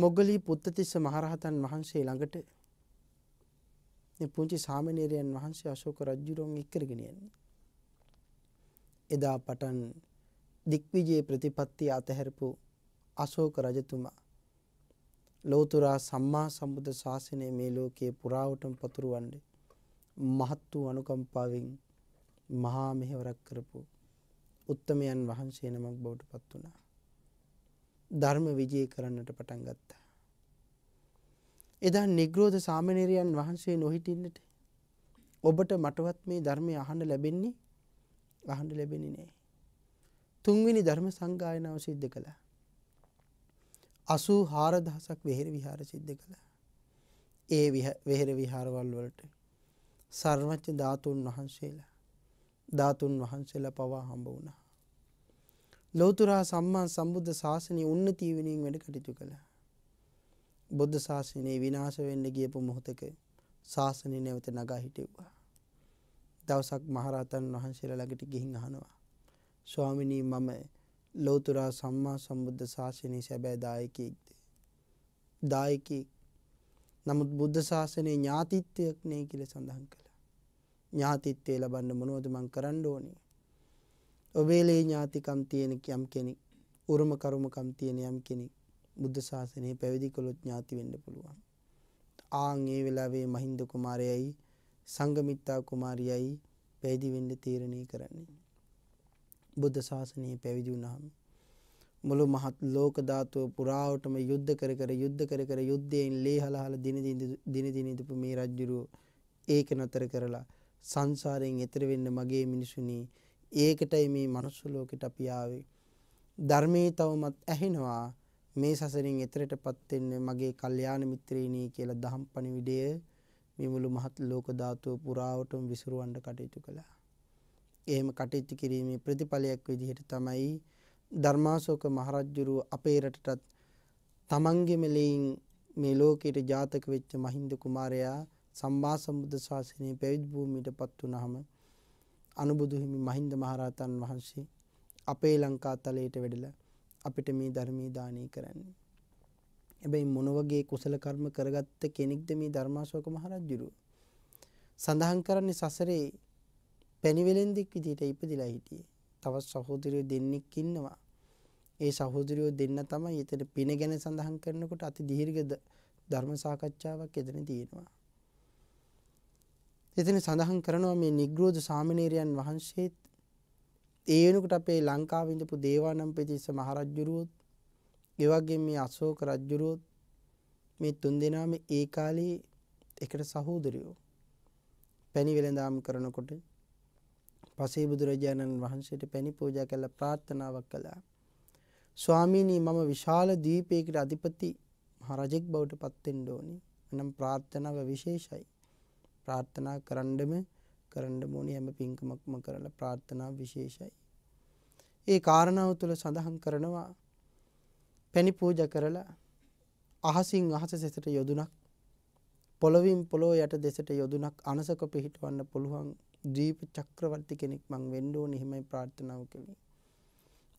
මොග්ගලී පුත්තතිස්ස මහරහතන් වහන්සේ ළඟට පුංචි සාමනේරයන් වහන්සේ අශෝක රජ්ජුරුවන් එක්කරගෙන යන්නේ. එදා පටන් දික්විජයේ ප්‍රතිපත්තිය අතහැරපු අශෝක රජතුමා ලෝතුරා සම්මා සම්බුද්ධ ශාසනය මේ ලෝකයේ පුරාවටම පතුරවන්නේ මහත් වූ අනුකම්පාවෙන් මහා මෙහෙවරක් කරපු උත්තමයන් වහන්සේ නමක් බවට පත් වුණා. ධර්ම විජය කරන්නට පටන් ගත්තා. එදා නිග්‍රෝධ සාමණේරයන් වහන්සේ නොහිටින්නට ඔබට මටවත් මේ ධර්මය අහන්න ලැබෙන්නේ අහන්න ලැබෙන්නේ නැහැ. තුන්වෙනි ධර්ම සංගායනාව සිද්ධ කළා. 84000ක් වෙහෙර විහාර සිද්ධ කළා. ඒ වෙහෙර විහාරවල වලට සර්වච්ච ධාතුන් වහන්සේලා ධාතුන් වහන්සේලා පවා හම්බ වුණා. ලෝතුරා සම්මා සම්බුද්ධ ශාසනය උන්නති වෙනින් වැඩ කටයුතු කළා. බුද්ධ ශාසනය විනාශ වෙන්න ගියපු මොහොතක ශාසනය නැවත නගා හිටිව්වා. දවසක් මහරහතන් වහන්සේලා ළඟට ගිහින් අහනවා. ස්වාමිනී මම ලෝතුරා සම්මා සම්බුද්ධ ශාසනයේ සැබෑ දායකයෙක්ද? දායකයෙක්. නමුත් බුද්ධ ශාසනයේ ඥාතිත්වයක් නේ කියලා සඳහන් කරා. ඥාතිත්වය ලබන්න මොනවද මං කරන්න ඕනේ. ඔබේලේ ඥාතිකම් තියෙන යම් කෙනෙක් උරුම කරුමකම් තියෙන යම් කෙනෙක් බුද්ධ ශාසනයේ පැවිදි කළොත් ඥාති වෙන්න පුළුවන්. ආන් ඒ වෙලාවේ මහින්ද කුමාරයයි සංගමිත්තා කුමාරියයි පැවිදි වෙන්න තීරණය කරන්නේ. බුද්ධ ශාසනයේ පැවිදි වුණාම මුළු මහත් ලෝක ධාතුව පුරාවටම යුද්ධ කර කර යුද්ධ කර කර යුද්ධයෙන් ලේහලහල දින දින දින දින ඉදපු මේ රජුරෝ ඒක නතර කරලා සංසාරයෙන් එතර වෙන්න මගේ මිනිසුනි ඒකටයි මේ මනුස්ස ලෝකෙට අපි ආවේ ධර්මයේ තවමත් ඇහෙනවා මේ සසරින් එතරටපත් වෙන්න මගේ කල්යාණ මිත්‍රීණී කියලා දහම් පණිවිඩය මේ මුළු මහත් ලෝක ධාතුව පුරාවටම විසිරවන්න කටයුතු කළා. එහෙම කටයුතු කිරීමේ ප්‍රතිඵලයක් විදිහට තමයි ධර්මාශෝක මහරජුරුව අපේ රටටත් තමන්ගේ මෙලෙයින් මේ ලෝකයට ජාතක වෙච්ච මහින්ද කුමාරයා සම්මා සම්බුද්ධ ශාසනයේ පැවිදි භූමියට පත් වුනහම අනුබුදු හිමි මහින්ද මහරහතන් වහන්සේ අපේ ලංකා තලයට වැඩලා අපිට මේ ධර්මී දානය කරන්නේ. හැබැයි මොන වගේ කුසල කර්ම කරගත්ත කෙනෙක්ද මේ ධර්මාශෝක මහරජුරුව? සඳහන් කරන්නේ සසරේ පැණිවෙලෙන්දෙක් විදිහට ඉපදිලා හිටියේ. තවත් සහෝදරයෝ දෙන්නෙක් ඉන්නවා. ඒ සහෝදරයෝ දෙන්න තමයි එතන පින ගැන සඳහන් කරනකොට අති දීර්ඝ ධර්ම සාකච්ඡාවක් එතන තියෙනවා. එතන සඳහන් කරනවා මේ නිග්‍රෝධ සාමණේරයන් වහන්සේත් ඒ වෙනකොට අපේ ලංකාවේ ඉඳපු දේවානම්පියතිස්ස මහරජුරුවොත් ඒ වගේම මේ අශෝක රජුරුවොත් මේ තුන් දෙනාම ඒ කාලේ එකට සහෝදරයෝ පැණි වෙළඳාම් කරනකොට පසේ බුදුරජාණන් වහන්සේට පැණි පූජා කළා ප්‍රාර්ථනාවක් කළා ස්වාමීනි මම විශාල දීපයකට අධිපති මහ රජෙක් බවට පත් වෙන්න ඕනේ එනම් ප්‍රාර්ථනාව විශේෂයි ප්‍රාර්ථනා කරන්නම කරන්න ඕනේ හැම පින්කමක්ම කරලා ප්‍රාර්ථනා විශේෂයි. ඒ කාරණාව තුළ සඳහන් කරනවා පැණි පූජා කරලා අහසින් අහස දෙසට යොදුනක් පොළොවින් පොළොව යට දෙසට යොදුනක් අනසක පිහිටවන්න පුළුවන් දීප චක්‍රවර්ති කෙනෙක් මං වෙන්න ඕනේ එහෙමයි ප්‍රාර්ථනාව කළේ.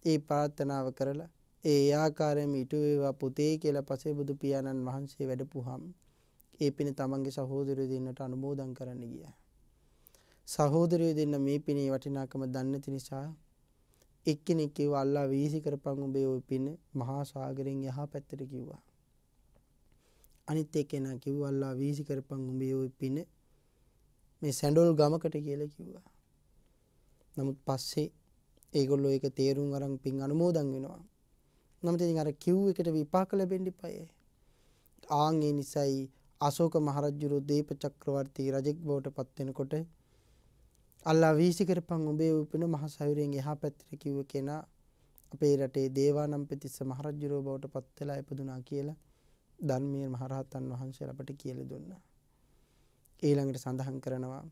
ඒ ප්‍රාර්ථනාව කරලා ඒ ආකාරයෙන් ඊට වේවා පුතේ කියලා පසේ බුදු පියාණන් වහන්සේ වැඩපුවාම ඒ පින තමන්ගේ සහෝදරය දෙන්නට අනුමෝදන් කරන්න ගියා. සහෝදරය දෙන්න මේ පිනේ වටිනාකම දන්නේ නැති නිසා එක්කෙනෙක් කිව්ව අල්ලා වීසි කරපන් උඹේ ওই පින මහා සාගරෙන් යහපැත්තට කිව්වා. අනිත් එක්කෙනා කිව්ව අල්ලා වීසි කරපන් උඹේ ওই පින මේ සැඬොල් ගමකට කියලා කිව්වා. නමුත් පස්සේ ඒගොල්ලෝ ඒක තේරුම් අරන් පින් අනුමෝදන් වෙනවා. නමුත් ඉතින් අර කිව් එකට විපාක ලැබෙන්න ඉපයි. ආන් ඒ නිසායි අශෝක මහරජුරු දීප චක්‍රවර්තී රජෙක් බවට පත් වෙනකොට අල්ලා වීසි කරපන් ඔබේ උපින මහ සයුරෙන් එහා පැත්තට කිව්ව කෙනා අපේ රටේ දේවානම්පියතිස්ස මහරජුරෝ බවට පත් වෙලා ඉපදුනා කියලා ධර්මීය මහරහතන් වහන්සේ අපට කියලා දුන්නා. ඊළඟට සඳහන් කරනවා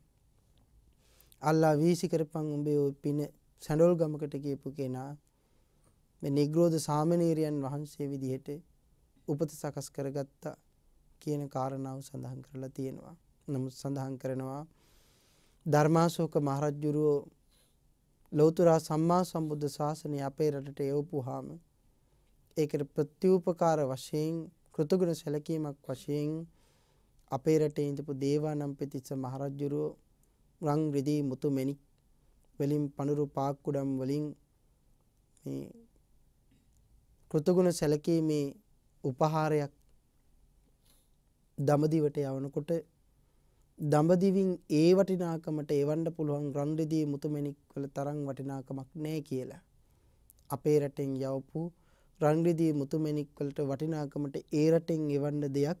අල්ලා වීසි කරපන් උඹේ පින සැඬොල් ගමකට ගියපු කෙනා මේ නිග්‍රෝධ සාමණේරයන් වහන්සේ විදිහට උපත සකස් කරගත්තා කියන කාරණාව සඳහන් කරලා තියෙනවා. නමුත් සඳහන් කරනවා ධර්මාශෝක මහරජුරුවෝ ලෞතර සම්මා සම්බුද්ධ ශාසනය අපේ රටට යවපුවාම ඒකට ප්‍රතිඋපකාර වශයෙන් කෘතගුණ සැලකීමක් වශයෙන් අපේ රටේ ඉඳපු දේවානම් පිටිස්ස මහරජුරුවෝ රං රිදී මුතු මෙනික් වලින් පඳුරු පාක්කුඩම් වලින් මේ කෘතගුණ සැලකීමේ උපහාරයක් දඹදිවට යවනකොට දඹදිවින් ඒ වටිනාකමට එවන්න පුළුවන් රන්රිදී මුතුමැණික් වල තරම් වටිනාකමක් නැහැ කියලා. අපේ රටෙන් යවපු රන්රිදී මුතුමැණික් වලට වටිනාකමට ඒ රටෙන් එවන්න දෙයක්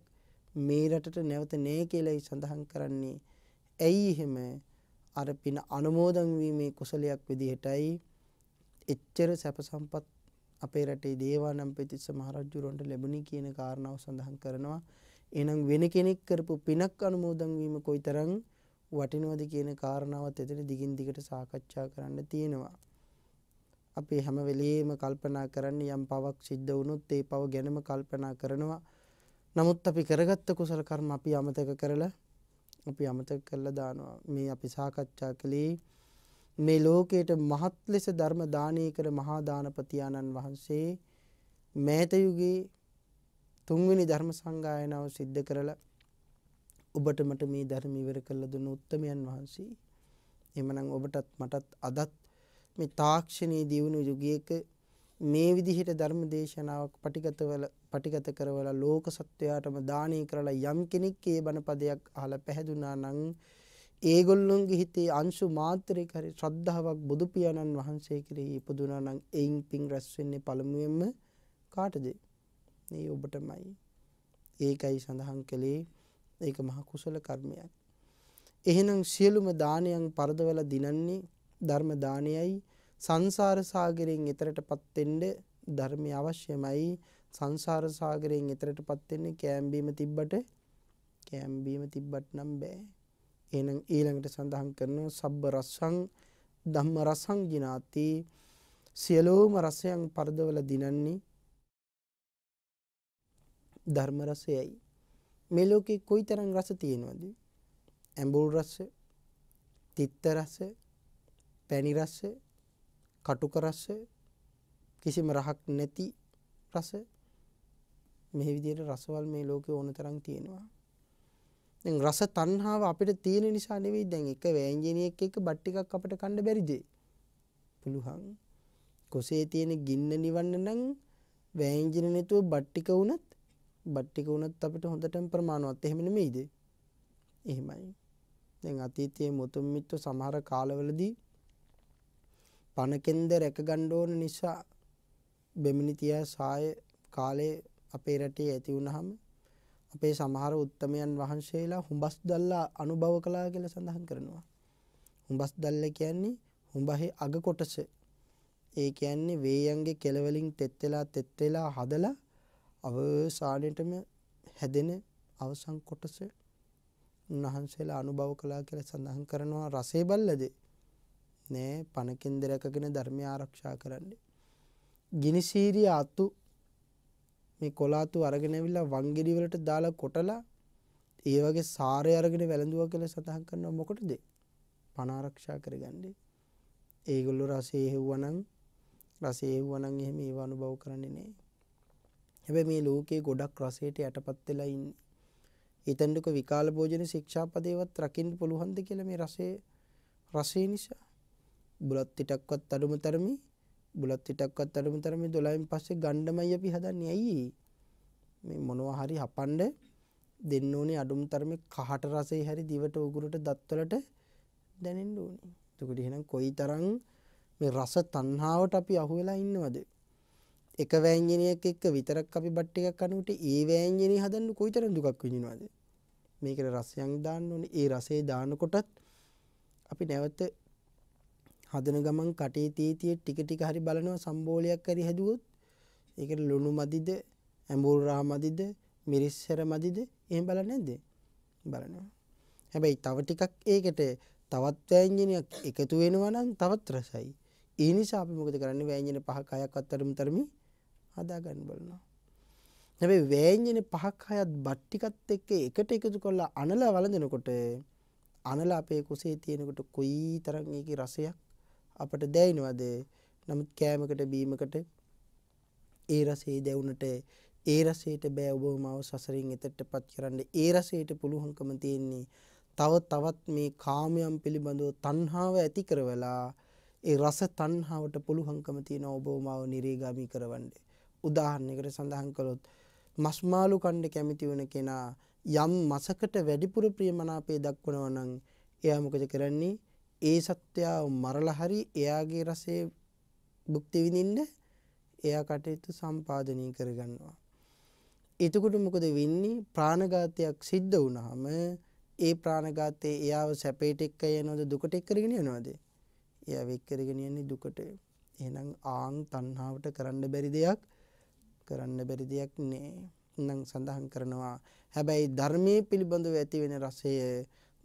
මේ රටට නැවත නැහැ කියලායි සඳහන් කරන්නේ. ඇයි එහෙම අර පින අනුමෝදන් වීමේ කුසලයක් විදිහටයි එච්චර සැප සම්පත් අපේ රටේ දේවානම් පෙතිස්ස මහරජුරන්ට ලැබුණේ කියන කාරණාව සඳහන් කරනවා. එහෙනම් වෙන කෙනෙක් කරපු පිනක් අනුමෝදන් වීම කොයිතරම් වටිනවද කියන කාරණාවත් එතන දිගින් දිගට සාකච්ඡා කරන්න තියෙනවා. අපි හැම වෙලෙම කල්පනා කරන්න යම් පවක් සිද්ධ වුණොත් ඒ පව ගැනම කල්පනා කරනවා. නමුත් අපි කරගත්ත කුසල කර්ම අපි අමතක කරලා අපි අමතක කරලා දානවා. මේ අපි සාකච්ඡා කළේ මේ ලෝකයට මහත් ලෙස ධර්ම දානය කළ මහා දානපති ආනන් වහන්සේ මෑත යුගයේ තුන්වෙනි ධර්ම සංගායනාව සිද්ධ කරලා ඔබට මට මේ ධර්ම ඉවර කරලා දුන්න උත්තමයන් වහන්සේ එමනම් ඔබටත් මටත් අදත් මේ තාක්ෂණයේ දියුණු යුගයක මේ විදිහට ධර්ම දේශනාවක් පටිගතවල පටිගත කරවලා ලෝක සත්වයාටම දානය කරලා යම් කෙනෙක් ඒ බණපදයක් අහලා පැහැදුනා නම් ඒගොල්ලොන්ගේ හිතේ අංශු මාත්‍රයක හරි ශ්‍රද්ධාවක් බුදු පියාණන් වහන්සේ කෙරෙහි ඉපදුනා නම් එයින් පින් රැස් වෙන්නේ පළමුවෙන්ම කාටද? ඒ ඔබටමයි. ඒකයි සඳහන් කළේ ඒක මහා කුසල කර්මයක්. එහෙනම් සියලුම දානයන් පරදවලා දිනන්නේ ධර්ම දානයයි සංසාර සාගරයෙන් එතරටපත් වෙන්න ධර්මය අවශ්‍යමයි සංසාර සාගරයෙන් එතරටපත් වෙන්නේ කෑම්බීම තිබ්බට කෑම්බීම තිබ්බට නම් බෑ එහෙනම් ඊළඟට සඳහන් කරනවා සබ්බ රසං ධම්ම රසං ජිනාති සියලෝම රසයන් පරදවලා දිනන්නේ ධර්ම රසයයි. මේ ලෝකේ කොයිතරම් රස තියෙනවද? ඇඹුල් රස, තිත්ත රස, පැණි රස, කටුක රස, කිසිම රහක් නැති රස මේ විදිහට රසවල් මේ ලෝකේ ඕන තරම් තියෙනවා. දැන් රස තණ්හාව අපිට තියෙන නිසා නෙවෙයි දැන් එක වෑංජනියෙක් එක්ක බත් ටිකක් අපිට කන්න බැරිද? පුළුවන්. කොසේ තියෙන ගින්න නිවන්න නම් වෑංජන නැතුව බත් ටික වුණත් බට්ටික වුණත් අපිට හොඳටම ප්‍රමාණවත් එහෙම නෙමෙයිද? එහෙමයි. දැන් අතීතයේ මුතුන් මිත්තු සමහර කාලවලදී පණකෙන්ද රැකගන්න ඕන නිසා බෙමිණිතියා සාය කාලේ අපේ රටේ ඇති වුණාම අපේ සමහර උත්තමයන් වහන්සේලා හුඹස් දැල්ලා අනුභව කළා කියලා සඳහන් කරනවා. හුඹස් දැල්ල කියන්නේ හුඹහේ අග කොටස. ඒ කියන්නේ වේයන්ගේ කෙළවලින් තෙත් වෙලා තෙත් වෙලා හදලා අවසානයේටම හැදෙන අවසන් කොටස උන්වහන්සේලා අනුභව කළා කියලා සඳහන් කරනවා රසේ බල්ලද නෑ පණකින් දෙරකගෙන ධර්මය ආරක්ෂා කරන්න. ගිනිසීරිය අතු මේ කොලාතු අරගෙන ඇවිල්ලා වංගෙඩි වලට දාලා කොටලා ඒ වගේ සාරය අරගෙන වැළඳුවා කියලා සඳහන් කරනවා මොකටද? පණ ආරක්ෂා කරගන්නේ. ඒගොල්ලෝ රසය හෙව්වනම් රසය හෙව්වනම් එහෙම ඒව අනුභව කරන්නේ නෑ. හැබැයි මේ ලෝකේ ගොඩක් රසයට යටපත් වෙලා ඉන්නේ. එතනක විකාල භෝජන ශික්ෂාපදේවත් රකින්න පුළුවන්ද කියලා මේ රසයේ රසය නිසා බුලත් ටිකක්වත් අඩුම තරමේ බුලත් ටිකක්වත් අඩුම තරමේ 12න් පස්සේ ගණ්ඩමයි අපි හදන්නේ ඇයි මේ මොනවා හරි හපන්න දෙන්න ඕනේ අඩුම තරමේ කහට රසය හැරි දිවට උගුරට දත්වලට දැනෙන්න ඕනේ. එතකොට එහෙනම් කොයිතරම් මේ රස තණ්හාවට අපි අහු වෙලා ඉන්නවද? එක වෑංජනයක් එක්ක විතරක් අපි බට් එකක් කනකොට ඒ වෑංජනේ හදන්න කොයිතරම් දුකක් විඳිනවද මේකට රසයක් දාන්න ඕනේ ඒ රසේ දානකොටත් අපි නැවත හදන ගමන් කටේ තීතිය ටික ටික හරි බලනවා සම්බෝලයක් හරි හැදුවොත් ඒකට ලුණු මදිද ඇඹුල් රහ මදිද මිරිස් හැර මදිද එහෙම බලන්නේ නැද්ද බලනවා හැබැයි තව ටිකක් ඒකට තවත් වෑංජනයක් එකතු වෙනවා නම් තවත් රසයි ඒ නිසා අපි මොකද කරන්නේ වෑංජන පහක හයක් අතරමතරමි හදාගන්න බලනවා. හැබැයි වෑංජන පහක් හයත් බට්ටිකත් එක්ක එකට එකතු කරලා අනලා වළඳනකොට අනලා අපේ කුසේ තියෙනකොට කොයි තරම් ඒකේ රසයක් අපට දැනෙනවද? නමුත් කෑමකට බීමකට ඒ රසයේ දැවුනට ඒ රසයට බෑ ඔබව මාව සසරින් එතටපත් කරන්න. ඒ රසයට පුළුවන්කම තියෙන්නේ තව තවත් මේ කාමයන් පිළිබඳව තණ්හාව ඇති කරවලා ඒ රස තණ්හාවට පුළුවන්කම තියෙන ඔබව මාව නිරේගාමි කරවන්නේ. උදාහරණයකට සඳහන් කළොත් මස්මාළු කණ්ඩ කැමති වන කෙනා යම් මසකට වැඩිපුර ප්‍රියමනාපේ දක්වනව නම් එයා මොකද කරන්නේ ඒ සත්‍යයා මරලා හරි එයාගේ රසයේ භුක්ති විඳින්න එයා කටයුතු සම්පාදනය කරගන්නවා. එතකොට මොකද වෙන්නේ ප්‍රාණඝාතයක් සිද්ධ වුණාම ඒ ප්‍රාණඝාතයේ එයාව සැපයට එක්ක යනවද දුකට එක්ක කරගෙන යනවද? එයා වෙක් කරගෙන යන්නේ දුකට. එහෙනම් ආන් තණ්හාවට කරන්න බැරි දෙයක් කරන්න බැරි දෙයක් නෑ. නම් සඳහන් කරනවා හැබැයි ධර්මයේ පිළිබඳව ඇති වෙන රසය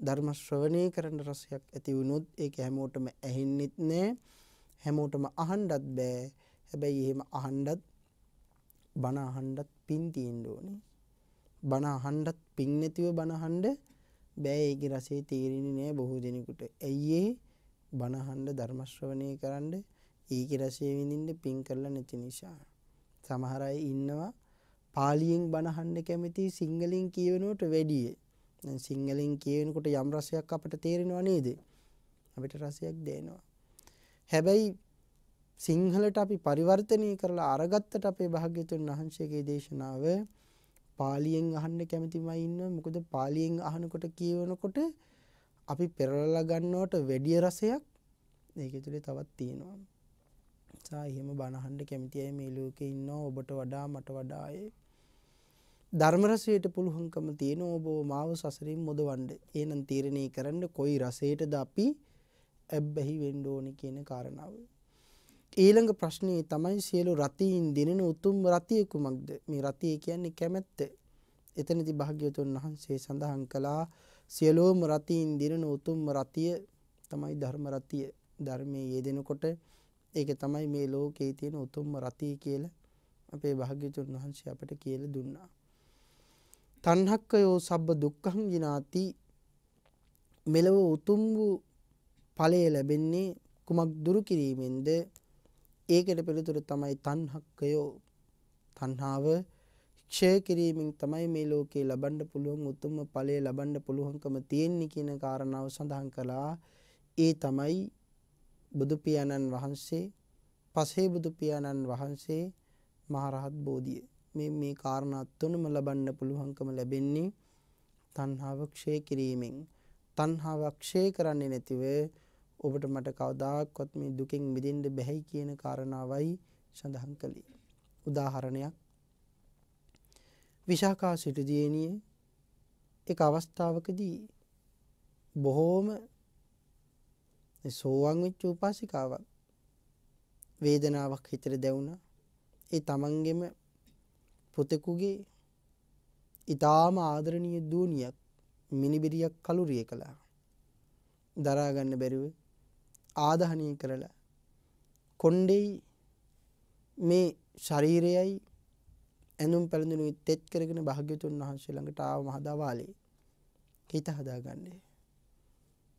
ධර්ම ශ්‍රවණය කරන රසයක් ඇති වුණොත් ඒක හැමෝටම ඇහෙන්නෙත් නෑ හැමෝටම අහන්නත් බෑ හැබැයි එහෙම අහන්නත් බණ අහන්නත් පින් තියෙන්න ඕනේ බණ අහන්නත් පින් නැතිව බණ අහන්න බෑ ඒකේ රසය තේරෙන්නේ නෑ බොහෝ දිනෙකට ඇයි ඒ බණ අහන්න ධර්ම ශ්‍රවණය කරන්න ඒකේ රසය විඳින්න පින් කරලා නැති නිසා සමහර අය ඉන්නවා පාලියෙන් බණහන්න කැමති සිංහලෙන් කියවනවට වැඩිය. සිංහලෙන් කියවනකොට යම් රසයක් අපට තේරෙනවා නේද? අපිට රසයක් දැනෙනවා. හැබැයි සිංහලට අපි පරිවර්තනය කරලා අරගත්තට අපේ භාග්‍යතුන් වහන්සේගේ දේශනාව පාලියෙන් අහන්න කැමතිමයි ඉන්නවා. මොකද පාලියෙන් අහනකොට කියවනකොට අපි පෙරලලා ගන්නවට වැඩිය රසයක් මේකේ තුලේ තවත් තියෙනවා. තාත්තා එහෙම බණහන්ඩ කැමති අය මේ ලෝකෙ ඉන්න ඔබට වඩා මට වඩාය ධර්මරසයට පුළුහංකම තියෙන ඔබෝ මාව සසරින් මොදවන්ඩ ඒනම් තීරණය කරන්න කොයි රසයට ද අපි ඇබ්බැහි වෙන්ඩෝනි කියන කාරණාව. ඊළඟ ප්‍රශ්නයේ තමයි සියලු රතීන් දෙනෙන උතුම් රතියකුමක්ද මේ රතිය කියන්නේ කැමැත්ත එතනති භාග්‍යතුන් වහන්සේ සඳහන් කළා සියලෝම රතීන් දිරන උතුම් රතිය තමයි ධර්ම රතිය ධර්මයේ යෙදෙනකොට ඒක තමයි මේ ලෝකයේ තියෙන උතුම්ම රතිය කියලා අපේ භාග්‍යතුන් වහන්සේ අපට කියලා දුන්නා. තණ්හක්කයෝ සබ්බ දුක්ඛං විනාති මෙලව උතුම් වූ ඵලය ලැබෙන්නේ කුමක් දුරු කිරීමෙන්ද? ඒකට පිළිතුර තමයි තණ්හක්කයෝ තණ්හාව ක්ෂය කිරීමෙන් තමයි මේ ලෝකේ ලබන්න පුළුවන් උතුම්ම ඵලය ලබන්න පුළුවන්කම තියෙන්නේ කියන කාරණාව සඳහන් කළා. ඒ තමයි බුදු පියාණන් වහන්සේ පසේ බුදු පියාණන් වහන්සේ මහරහත් බෝධිය මේ මේ කාරණා තුනම ලබන්න පුළුවන්කම ලැබෙන්නේ තණ්හාව ක්ෂය කිරීමෙන් තණ්හාව ක්ෂය කරන්නේ නැතිව ඔබට මට කවදාකවත් මේ දුකෙන් මිදෙන්න බැහැ කියන කාරණාවයි සඳහන් කළේ උදාහරණයක් විශාකා සිටුදීනිය එක අවස්ථාවකදී බොහෝම සෝවන් වෙච්ච උපාසිකාවක් වේදනාවක් හිතට දැවුණා. ඒ තමන්ගෙම පුතෙකුගේ ඊටාම ආදරණීය දූණියක් මිනිබිරියක් කලුරිය කළා. දරා ගන්න බැරුව ආදාහනීය කරලා කොණ්ඩෙයි මේ ශරීරයයි ඇඳුම් පැළඳුණු තෙත් කරගෙන භාග්‍යතුන් වහන්සේ ළඟට ආව මහදවාලේ හිත හදාගන්නේ.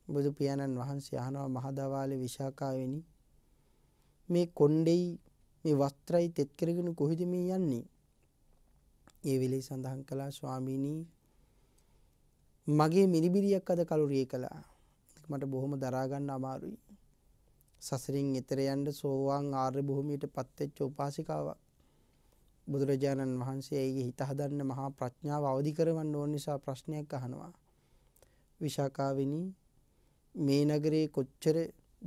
බුදු පියාණන් වහන්සේ අහනවා මහදවාලේ විශාකාවෙනි මේ කොණ්ඩෙයි මේ වස්ත්‍රයි තෙත් කරගෙන කොහෙද මේ යන්නේ? ඒ වෙලේ සඳහන් කළා ස්වාමීනි මගේ මිරිබිරියක් අද කලුරිය කළා. මට බොහොම දරා ගන්න අමාරුයි. සසරින් එතර යන්න සෝවාන් ආර්ය භූමියටපත් වෙච්ච උපාසිකාවක්. බුදුරජාණන් වහන්සේ ඇයිගේ හිත හදන්න මහා ප්‍රඥාව අවදි කරවන්න ඕන නිසා ප්‍රශ්නයක් අහනවා. විශාකාවෙනි මේ නගරේ කොච්චර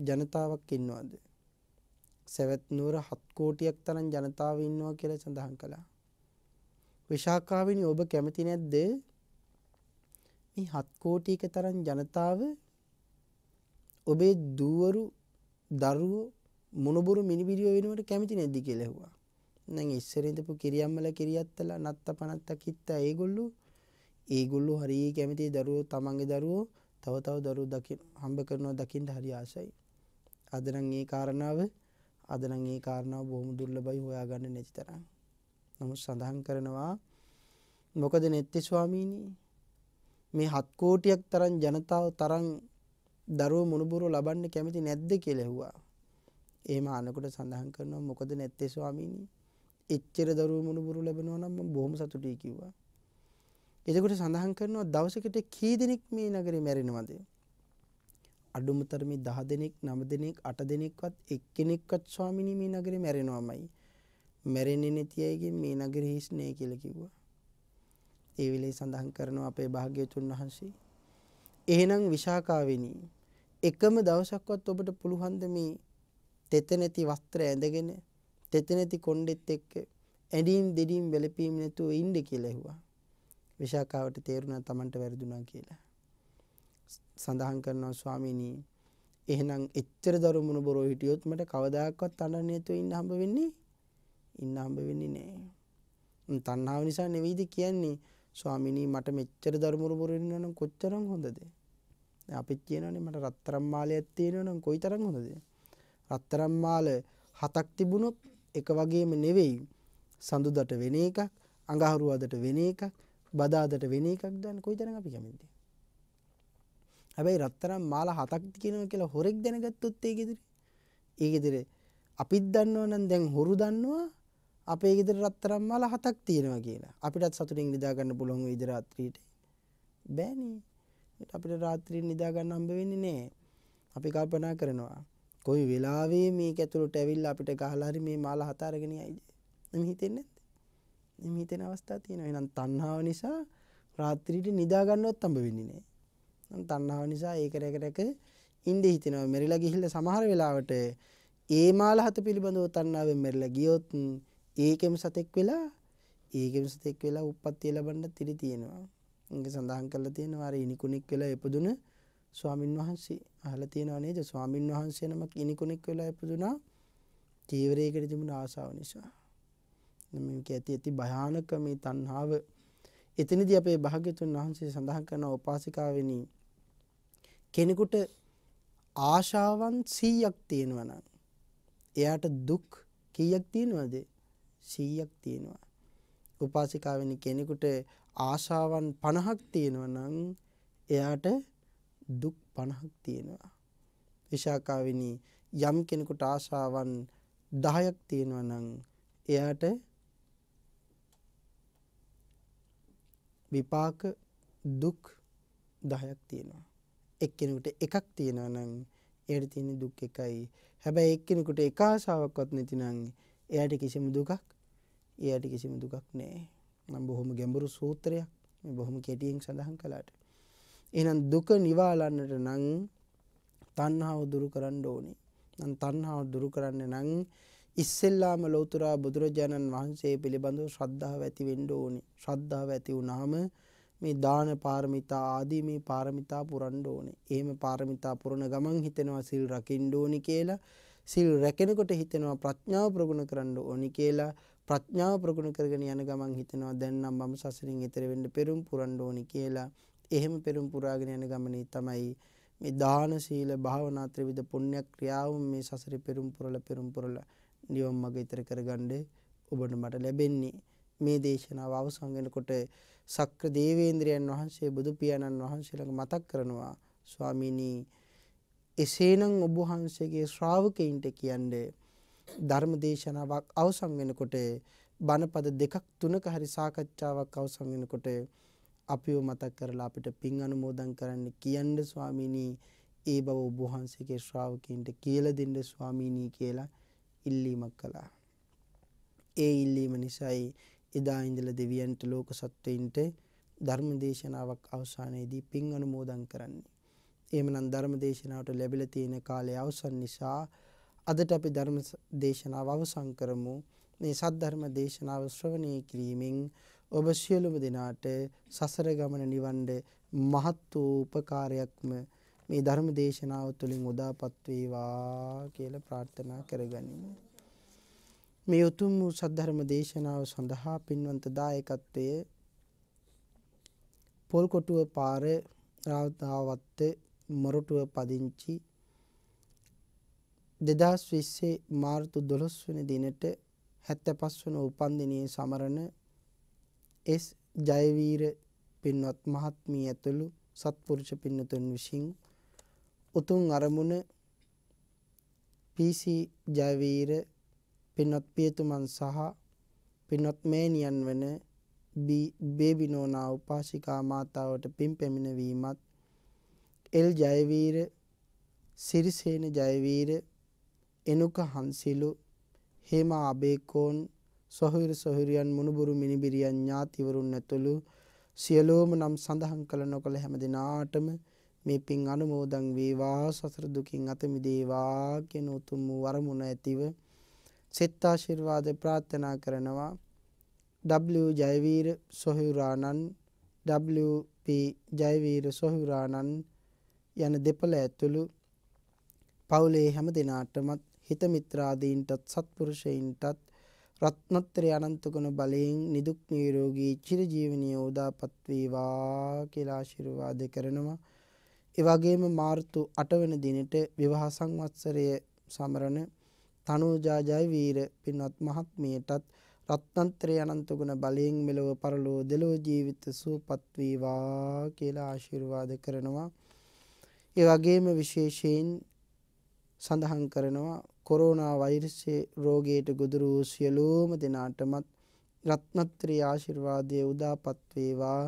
ජනතාවක් ඉන්නවද? සවැත් නුවර 7 කෝටියක් තරම් ජනතාව ඉන්නවා කියලා සඳහන් කළා. විශාකාවිනි ඔබ කැමති නැද්ද? මේ 7 කෝටියක තරම් ජනතාව ඔබේ දූවරු දරුවෝ මොනබුරු මිනිබිරිය වෙනුවට කැමති නැද්ද කියලා ඇහුවා. දැන් ඉස්සර ඉඳපු කිරියම්මල කිරියත්තලා නත්ත පනත්ත කිත්ත ඒගොල්ලෝ ඒගොල්ලෝ හරිය කැමති දරුවෝ තමන්ගේ දරුවෝ තව තව දරුවෝ දකින් හම්බ කරනවා දකින්න හරි ආසයි. අද නම් ඒ කාරණාව අද නම් ඒ කාරණාව බොහොම දුර්ලභයි හොයාගන්න නැති තරම්. නමුත් සඳහන් කරනවා මොකද නෙත්ති ස්වාමීනි මේ 7 කෝටියක් තරම් ජනතාව තරම් දරුවෝ මුණුබුරු ලබන්න කැමති නැද්ද කියලා ඇහුවා. එහෙම අනකට සඳහන් කරනවා මොකද නැත්තේ ස්වාමීනි. එච්චර දරුවෝ මුණුබුරු ලැබෙනවා නම් මම බොහොම සතුටුයි කිව්වා. එතකොට සඳහන් කරනවා දවසකට කී දෙනෙක් මේ නගරේ මැරෙනවද? අඩුම තරමේ 10 දෙනෙක්, 9 දෙනෙක්, 8 දෙනෙක්වත් එක්කෙනෙක්වත් ස්වාමිනී මේ නගරේ මැරෙනවමයි. මැරෙන්නේ නැති අයගෙන් මේ නගරේ හිස් නෑ කියලා කිව්වා. ඒ වෙලේ සඳහන් කරනවා අපේ භාග්‍යතුන් වහන්සේ. එහෙනම් විශාකාවෙනි එකම දවසක්වත් ඔබට පුළුවන් මේ තෙත නැති වස්ත්‍ර ඇඳගෙන තෙත නැති කොණ්ඩෙත් එක්ක ඇඳීම් දෙඩීම් වැළපීම් නැතුව ඉන්න කියලා ඇහුවා. විශාකාවට තේරුණා Tamanට වැරදුනා කියලා. සඳහන් කරනවා ස්වාමීනි එහෙනම් එච්චර දරුමුණු බොරෝ හිටියොත් මට කවදාකවත් අඬන්න නැතුව ඉන්න හම්බ වෙන්නේ ඉන්න හම්බ වෙන්නේ නෑ. තණ්හාව නිසා නෙවෙයිද කියන්නේ ස්වාමීනි මට මෙච්චර දරුමුණු බොරෝ ඉන්නවනම් කොච්චරම් හොඳද? අපිත් කියනවනේ මට රත්තරම් මාලයක් තියෙනවනම් කොයිතරම් හොඳද? රත්තරම් මාල හතක් තිබුණොත් එක වගේම නෙවෙයි. සඳුදට වෙන එකක්, අඟහරු අදට වෙන එකක්, බදාදට වෙන එකක් දන්න කොයිතරම් අපි කැමතිද හැබැයි රත්තරන් මාලා හතක් තියෙනවා කියලා හොරෙක් දැනගත්තොත් ඒ ගෙදර ඒ ගෙදර අපිත් දන්නවා නම් දැන් හොරු දන්නවා අපේ ගෙදර රත්තරන් මාලා හතක් තියෙනවා කියලා අපිටත් සතුටින් නිදා ගන්න පුළුවන් ඒ රාත්‍රියට බෑනේ අපිට රාත්‍රියේ නිදා ගන්න හම්බ වෙන්නේ නැහැ අපි කල්පනා කරනවා කොයි වෙලාවෙ මේක ඇතුළට ඇවිල්ලා අපිට ගහලා හරි මේ මාලා හත අරගෙන යයිද එහෙම හිතෙන්නේ හිතෙන අවස්ථා තියෙන එනම් තණ්හාව නිසා රාත්‍රීට නිදාගන්නවත් අම්බ වෙන්නේ නෑ. නම් තණ්හාව නිසා ඒකට එකටක ඉන්න හිතෙනවා. මෙරිලා ගිහිල්ලා සමහර වෙලාවට ඒ මාල හත පිළිබඳව තණ්හාවෙන් මෙරිලා ගියොත් ඒකෙම සතෙක් වෙලා ඒකෙම සතෙක් වෙලා උප්පත්තිය ලබන්න තිරි තියෙනවා. ඒක සඳහන් කරලා තියෙනවා අර ඉනිකුණෙක් වෙලා ඉපදුන ස්වාමින් වහන්සේ අහලා තියෙනවා නේද? ස්වාමින් වහන්සේ නමක් ඉනිකුණෙක් වෙලා ඉපදුනා චීවරයකට තිබුණ ආසාව නිසා. මේක ඇති ඇති භයානක මේ තණ්හාව එතනදී අපේ භාග්‍යතුන් වහන්සේ සඳහන් කරන උපාසිකාවෙනි කෙනෙකුට ආශාවන් 100ක් තියෙනවා නම් එයාට දුක් කීයක් තියෙනවද 100ක් තියෙනවා උපාසිකාවෙනි කෙනෙකුට ආශාවන් 50ක් තියෙනවා නම් එයාට දුක් 50ක් තියෙනවා විශාකාවෙනි යම් කෙනෙකුට ආශාවන් 10ක් තියෙනවා නම් එයාට විපාක දුක් 10ක් තියෙනවා. එක්කෙනෙකුට එකක් තියෙනවා නම් එයාට තියෙන දුක් එකයි. හැබැයි එක්කෙනෙකුට එක ආසාවක්වත් නැති නම් එයාට කිසිම දුකක් එයාට කිසිම දුකක් නැහැ. මම බොහොම ගැඹුරු සූත්‍රයක් මේ බොහොම කෙටියෙන් සඳහන් කළාට. එහෙනම් දුක නිවාලන්නට නම් තණ්හාව දුරු කරන්න ඕනේ. නම් තණ්හාව දුරු කරන්න නම් ඉස්සෙල්ලාම ලෞතුරා බුදුරජාණන් වහන්සේ පිළිබඳව ශ්‍රද්ධාව ඇති වෙන්න ඕනේ. ශ්‍රද්ධාව ඇති වුනහම මේ දාන පාරමිතා ආදී මේ පාරමිතා පුරන්න ඕනේ. එහෙම පාරමිතා පුරන ගමන් හිතෙනවා සිල් රකින්න ඕනි කියලා. සිල් රැකෙනකොට හිතෙනවා ප්‍රඥාව ප්‍රගුණ කරන්න ඕනි කියලා. ප්‍රඥාව ප්‍රගුණ කරගෙන යන ගමන් හිතෙනවා දැන් නම් මම සසරින් එතෙර වෙන්න පෙරම් පුරන්න ඕනි කියලා. එහෙම පෙරම් පුරාගෙන යන ගමනේ තමයි මේ දාන සීල භාවනා ත්‍රිවිධ පුණ්‍ය ක්‍රියාවන් මේ සසරේ පෙරම් පුරලා පෙරම් පුරලා නිවන් මඟ ඉතර කරගන්න ඔබට මට ලැබෙන්නේ මේ දේශනාව අවසන් වෙනකොට සක්‍ර දේවේන්ද්‍රයන් වහන්සේ බුදු පියාණන් වහන්සේ ළඟ මතක් කරනවා ස්වාමීනි එසේනම් ඔබ වහන්සේගේ ශ්‍රාවකයින්ට කියන්නේ ධර්ම දේශනාවක් අවසන් වෙනකොට බණපද දෙකක් තුනක හරි සාකච්ඡාවක් අවසන් වෙනකොට අපිව මතක් කරලා අපිට පින් අනුමෝදන් කරන්න කියන්න ස්වාමීනි ඒ බව ඔබ වහන්සේගේ ශ්‍රාවකයන්ට කියලා දෙන්න ස්වාමීනි කියලා ඉල්ලීමක් කළා. ඒ ඉල්ලීම නිසයි එදා ඉඳලා දෙවියන්ට ලෝක සත්වයින්ට ධර්ම දේශනාවක් අවසානයේදී පින් අනුමෝදන් කරන්නේ. එහෙමනම් ධර්ම දේශනාවට ලැබිලා තියෙන කාලය අවසන් නිසා අදට අපි ධර්ම දේශනාව අවසන් කරමු. මේ සද්ධර්ම දේශනාව ශ්‍රවණය කිරීමෙන් ඔබ සියලුම දෙනාට සසර ගමන නිවන්න මහත් වූ උපකාරයක්ම මේ ධර්ම දේශනාව තුළින් උදාපත් වේවා කියලා ප්‍රාර්ථනා කරගනිමු. මේ උතුම් වූ සද්ධර්ම දේශනාව සඳහා පින්වන්ත දායකත්වයේ පොල්කොටුව පාර රාවතාවත්තේ මොරටුව පදිංචි 2020 මාර්තු 12 වෙනි දිනට 75 වන උපන්දිනයේ සමරන එස් ජයවීර පින්වත් මහත්මිය ඇතුළු සත්පුරුෂ පින්නතුන් විසින් උතුම් අරමුණ PC ජයවීර පින්වත් පියතුමන් සහ පින්වත් මේනියන් වන බේබි නෝනා උපාසිකා මාතාවට පින් පැමිණවීමත් එල් ජයවීර සිරිසේන ජයවීර එනුක හංසිලු හේමා අබේකෝන් සොහිර සොහිරියන් මුණුබුරු මිනිබිරියන් ඥාතිවරුන් ඇතුළු සියලෝම නම් සඳහන් කළ නොකළ හැම දිනාටම මේ පින් අනුමෝදන් වේවා සසර දුකින් අත මිදේවා කියන උතුම් වූ වරමුණ ඇතිව සෙත් ආශිර්වාද ප්‍රාර්ථනා කරනවා W ජයවීර සොහුරාණන් WP ජයවීර සොහුරාණන් යන දෙපළ ඇතුළු පවුලේ හැම දිනාටමත් හිත මිත්‍රාදීන්ටත් සත්පුරුෂයින්ටත් රත්නත්‍ර අනන්ත ගුණ බලයෙන් නිදුක් නිරෝගී චිරජීවනයේ උදාපත් වේවා කියලා ආශිර්වාද කරනවා එවගේම මාර්තු 8 වෙනි දිනෙට විවාහ සංවත්සරය සමරන තනුජාජය වීර පින්වත් මහත්මියටත් රත්නත්‍රය අනන්ත ගුණ බලයෙන් මෙලව පරලෝ දෙලෝ ජීවිත සූපත් වේවා කියලා ආශිර්වාද කරනවා. ඒ වගේම විශේෂයෙන් සඳහන් කරනවා කොරෝනා වෛරසයේ රෝගයට ගොදුරු වූ සියලුම දෙනාටමත් රත්නත්‍රය ආශිර්වාදයේ උදාපත් වේවා.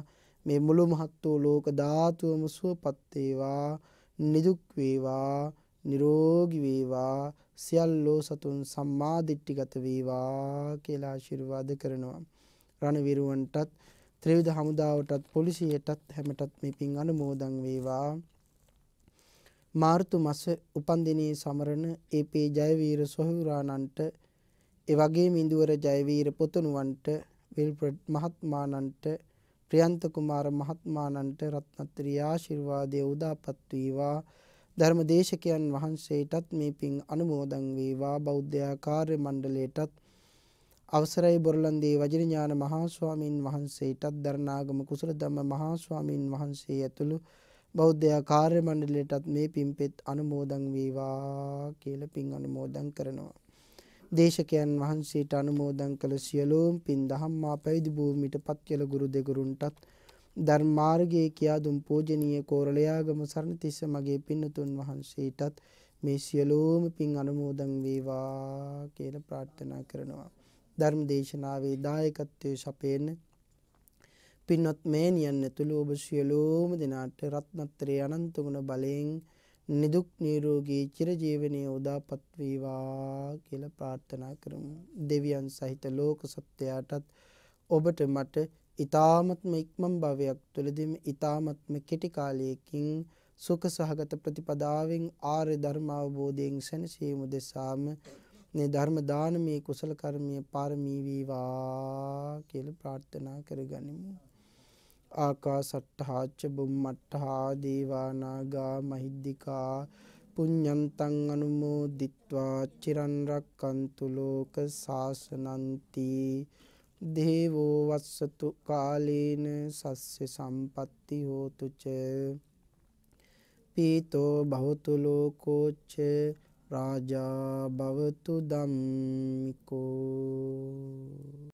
මේ මුළු මහත් වූ ලෝක ධාතුවම සුවපත් වේවා නිදුක් වේවා නිරෝගී වේවා සියල්ලෝ සතුන් සම්මා දිට්ඨිගත වේවා කියලා ආශිර්වාද කරනවා රණවිරුවන්ටත් ත්‍රිවිධ හමුදාවටත් පොලිසියටත් හැමටත් මේ පින් අනුමෝදන් වේවා මාර්තු මස උපන්දිනයේ සමරන ඒපේ ජයවීර සොහොයුරාණන්ට එවැගේම ඉඳුවර ජයවීර පොතනුවන්ට විල්ප්‍රඩ් මහත්මාණන්ට ප්‍රියන්ත කුමාර මහත්මාණන්ට රත්නත්‍රි ආශිර්වාදයේ උදාපත් වේවා ධර්මදේශකයන් වහන්සේටත් මේ පින් අනුමෝදන් වේවා බෞද්ධ ආකාර්ය මණ්ඩලයටත් අවසරයි බොරලන්දේ වජිරඥාන මහා ස්වාමින් වහන්සේටත් දරණාගම කුසලධම්ම මහා ස්වාමින් වහන්සේ ඇතුළු බෞද්ධ ආකාර්ය මණ්ඩලයටත් මේ පින්පෙත් අනුමෝදන් වේවා කියලා පින් අනුමෝදන් කරනවා දේශකයන් වහන්සේට අනුමෝදන් කළ සියලූම් පින් දහම්මා පැවිදි භූමිට පත්කල ගුරු දෙගුරුන්ටත් ධර්මාර්ගයේ කියා දුම් පූජනීය කෝරළයාගම සරණතිස්ස මගේ පින්නතුන් වහන්සේටත් මේ සියලූම පින් අනුමෝදන් වේවා කියලා ප්‍රාර්ථනා කරනවා. ධර්ම දේශනාවේ දායකත්වයේ සපයන පින්වත් මේනියන් ඇතුළු ඔබ සියලූම දෙනාට රත්නත්‍රේ අනන්ත ගුණ බලයෙන් නිදුක් නිරෝගී චිරජීවනයේ උදාපත් වේවා කියලා ප්‍රාර්ථනා කරමු. දෙවියන් සහිත ලෝක සත්‍යයටත් ඔබට මට ඊ타මත්ම ඉක්මන් භවයක් තුළදීම ඊ타මත්ම කෙටි කාලයකින් සුඛ සහගත ප්‍රතිපදාවෙන් ආර්ය ධර්ම අවබෝධයෙන් සැනසීම දෙසාම මේ ධර්ම දානමේ කුසල කර්මීය පාරමී වේවා කියලා ප්‍රාර්ථනා කරගනිමු. ආකාසට්ටහාච්ච බුම්මට්ටහා දේවානාගා මහිද්දිකා පුඤ්ඤන්තං අනුමෝදිත්වා චිරන් රක්칸තු ලෝක සාසනන්ති දේවෝ වස්සතු කාලේන සස්ස සම්පatti හෝතු ච පීතෝ භවතු ලෝකෝ ච රාජා භවතු ධම්මිකෝ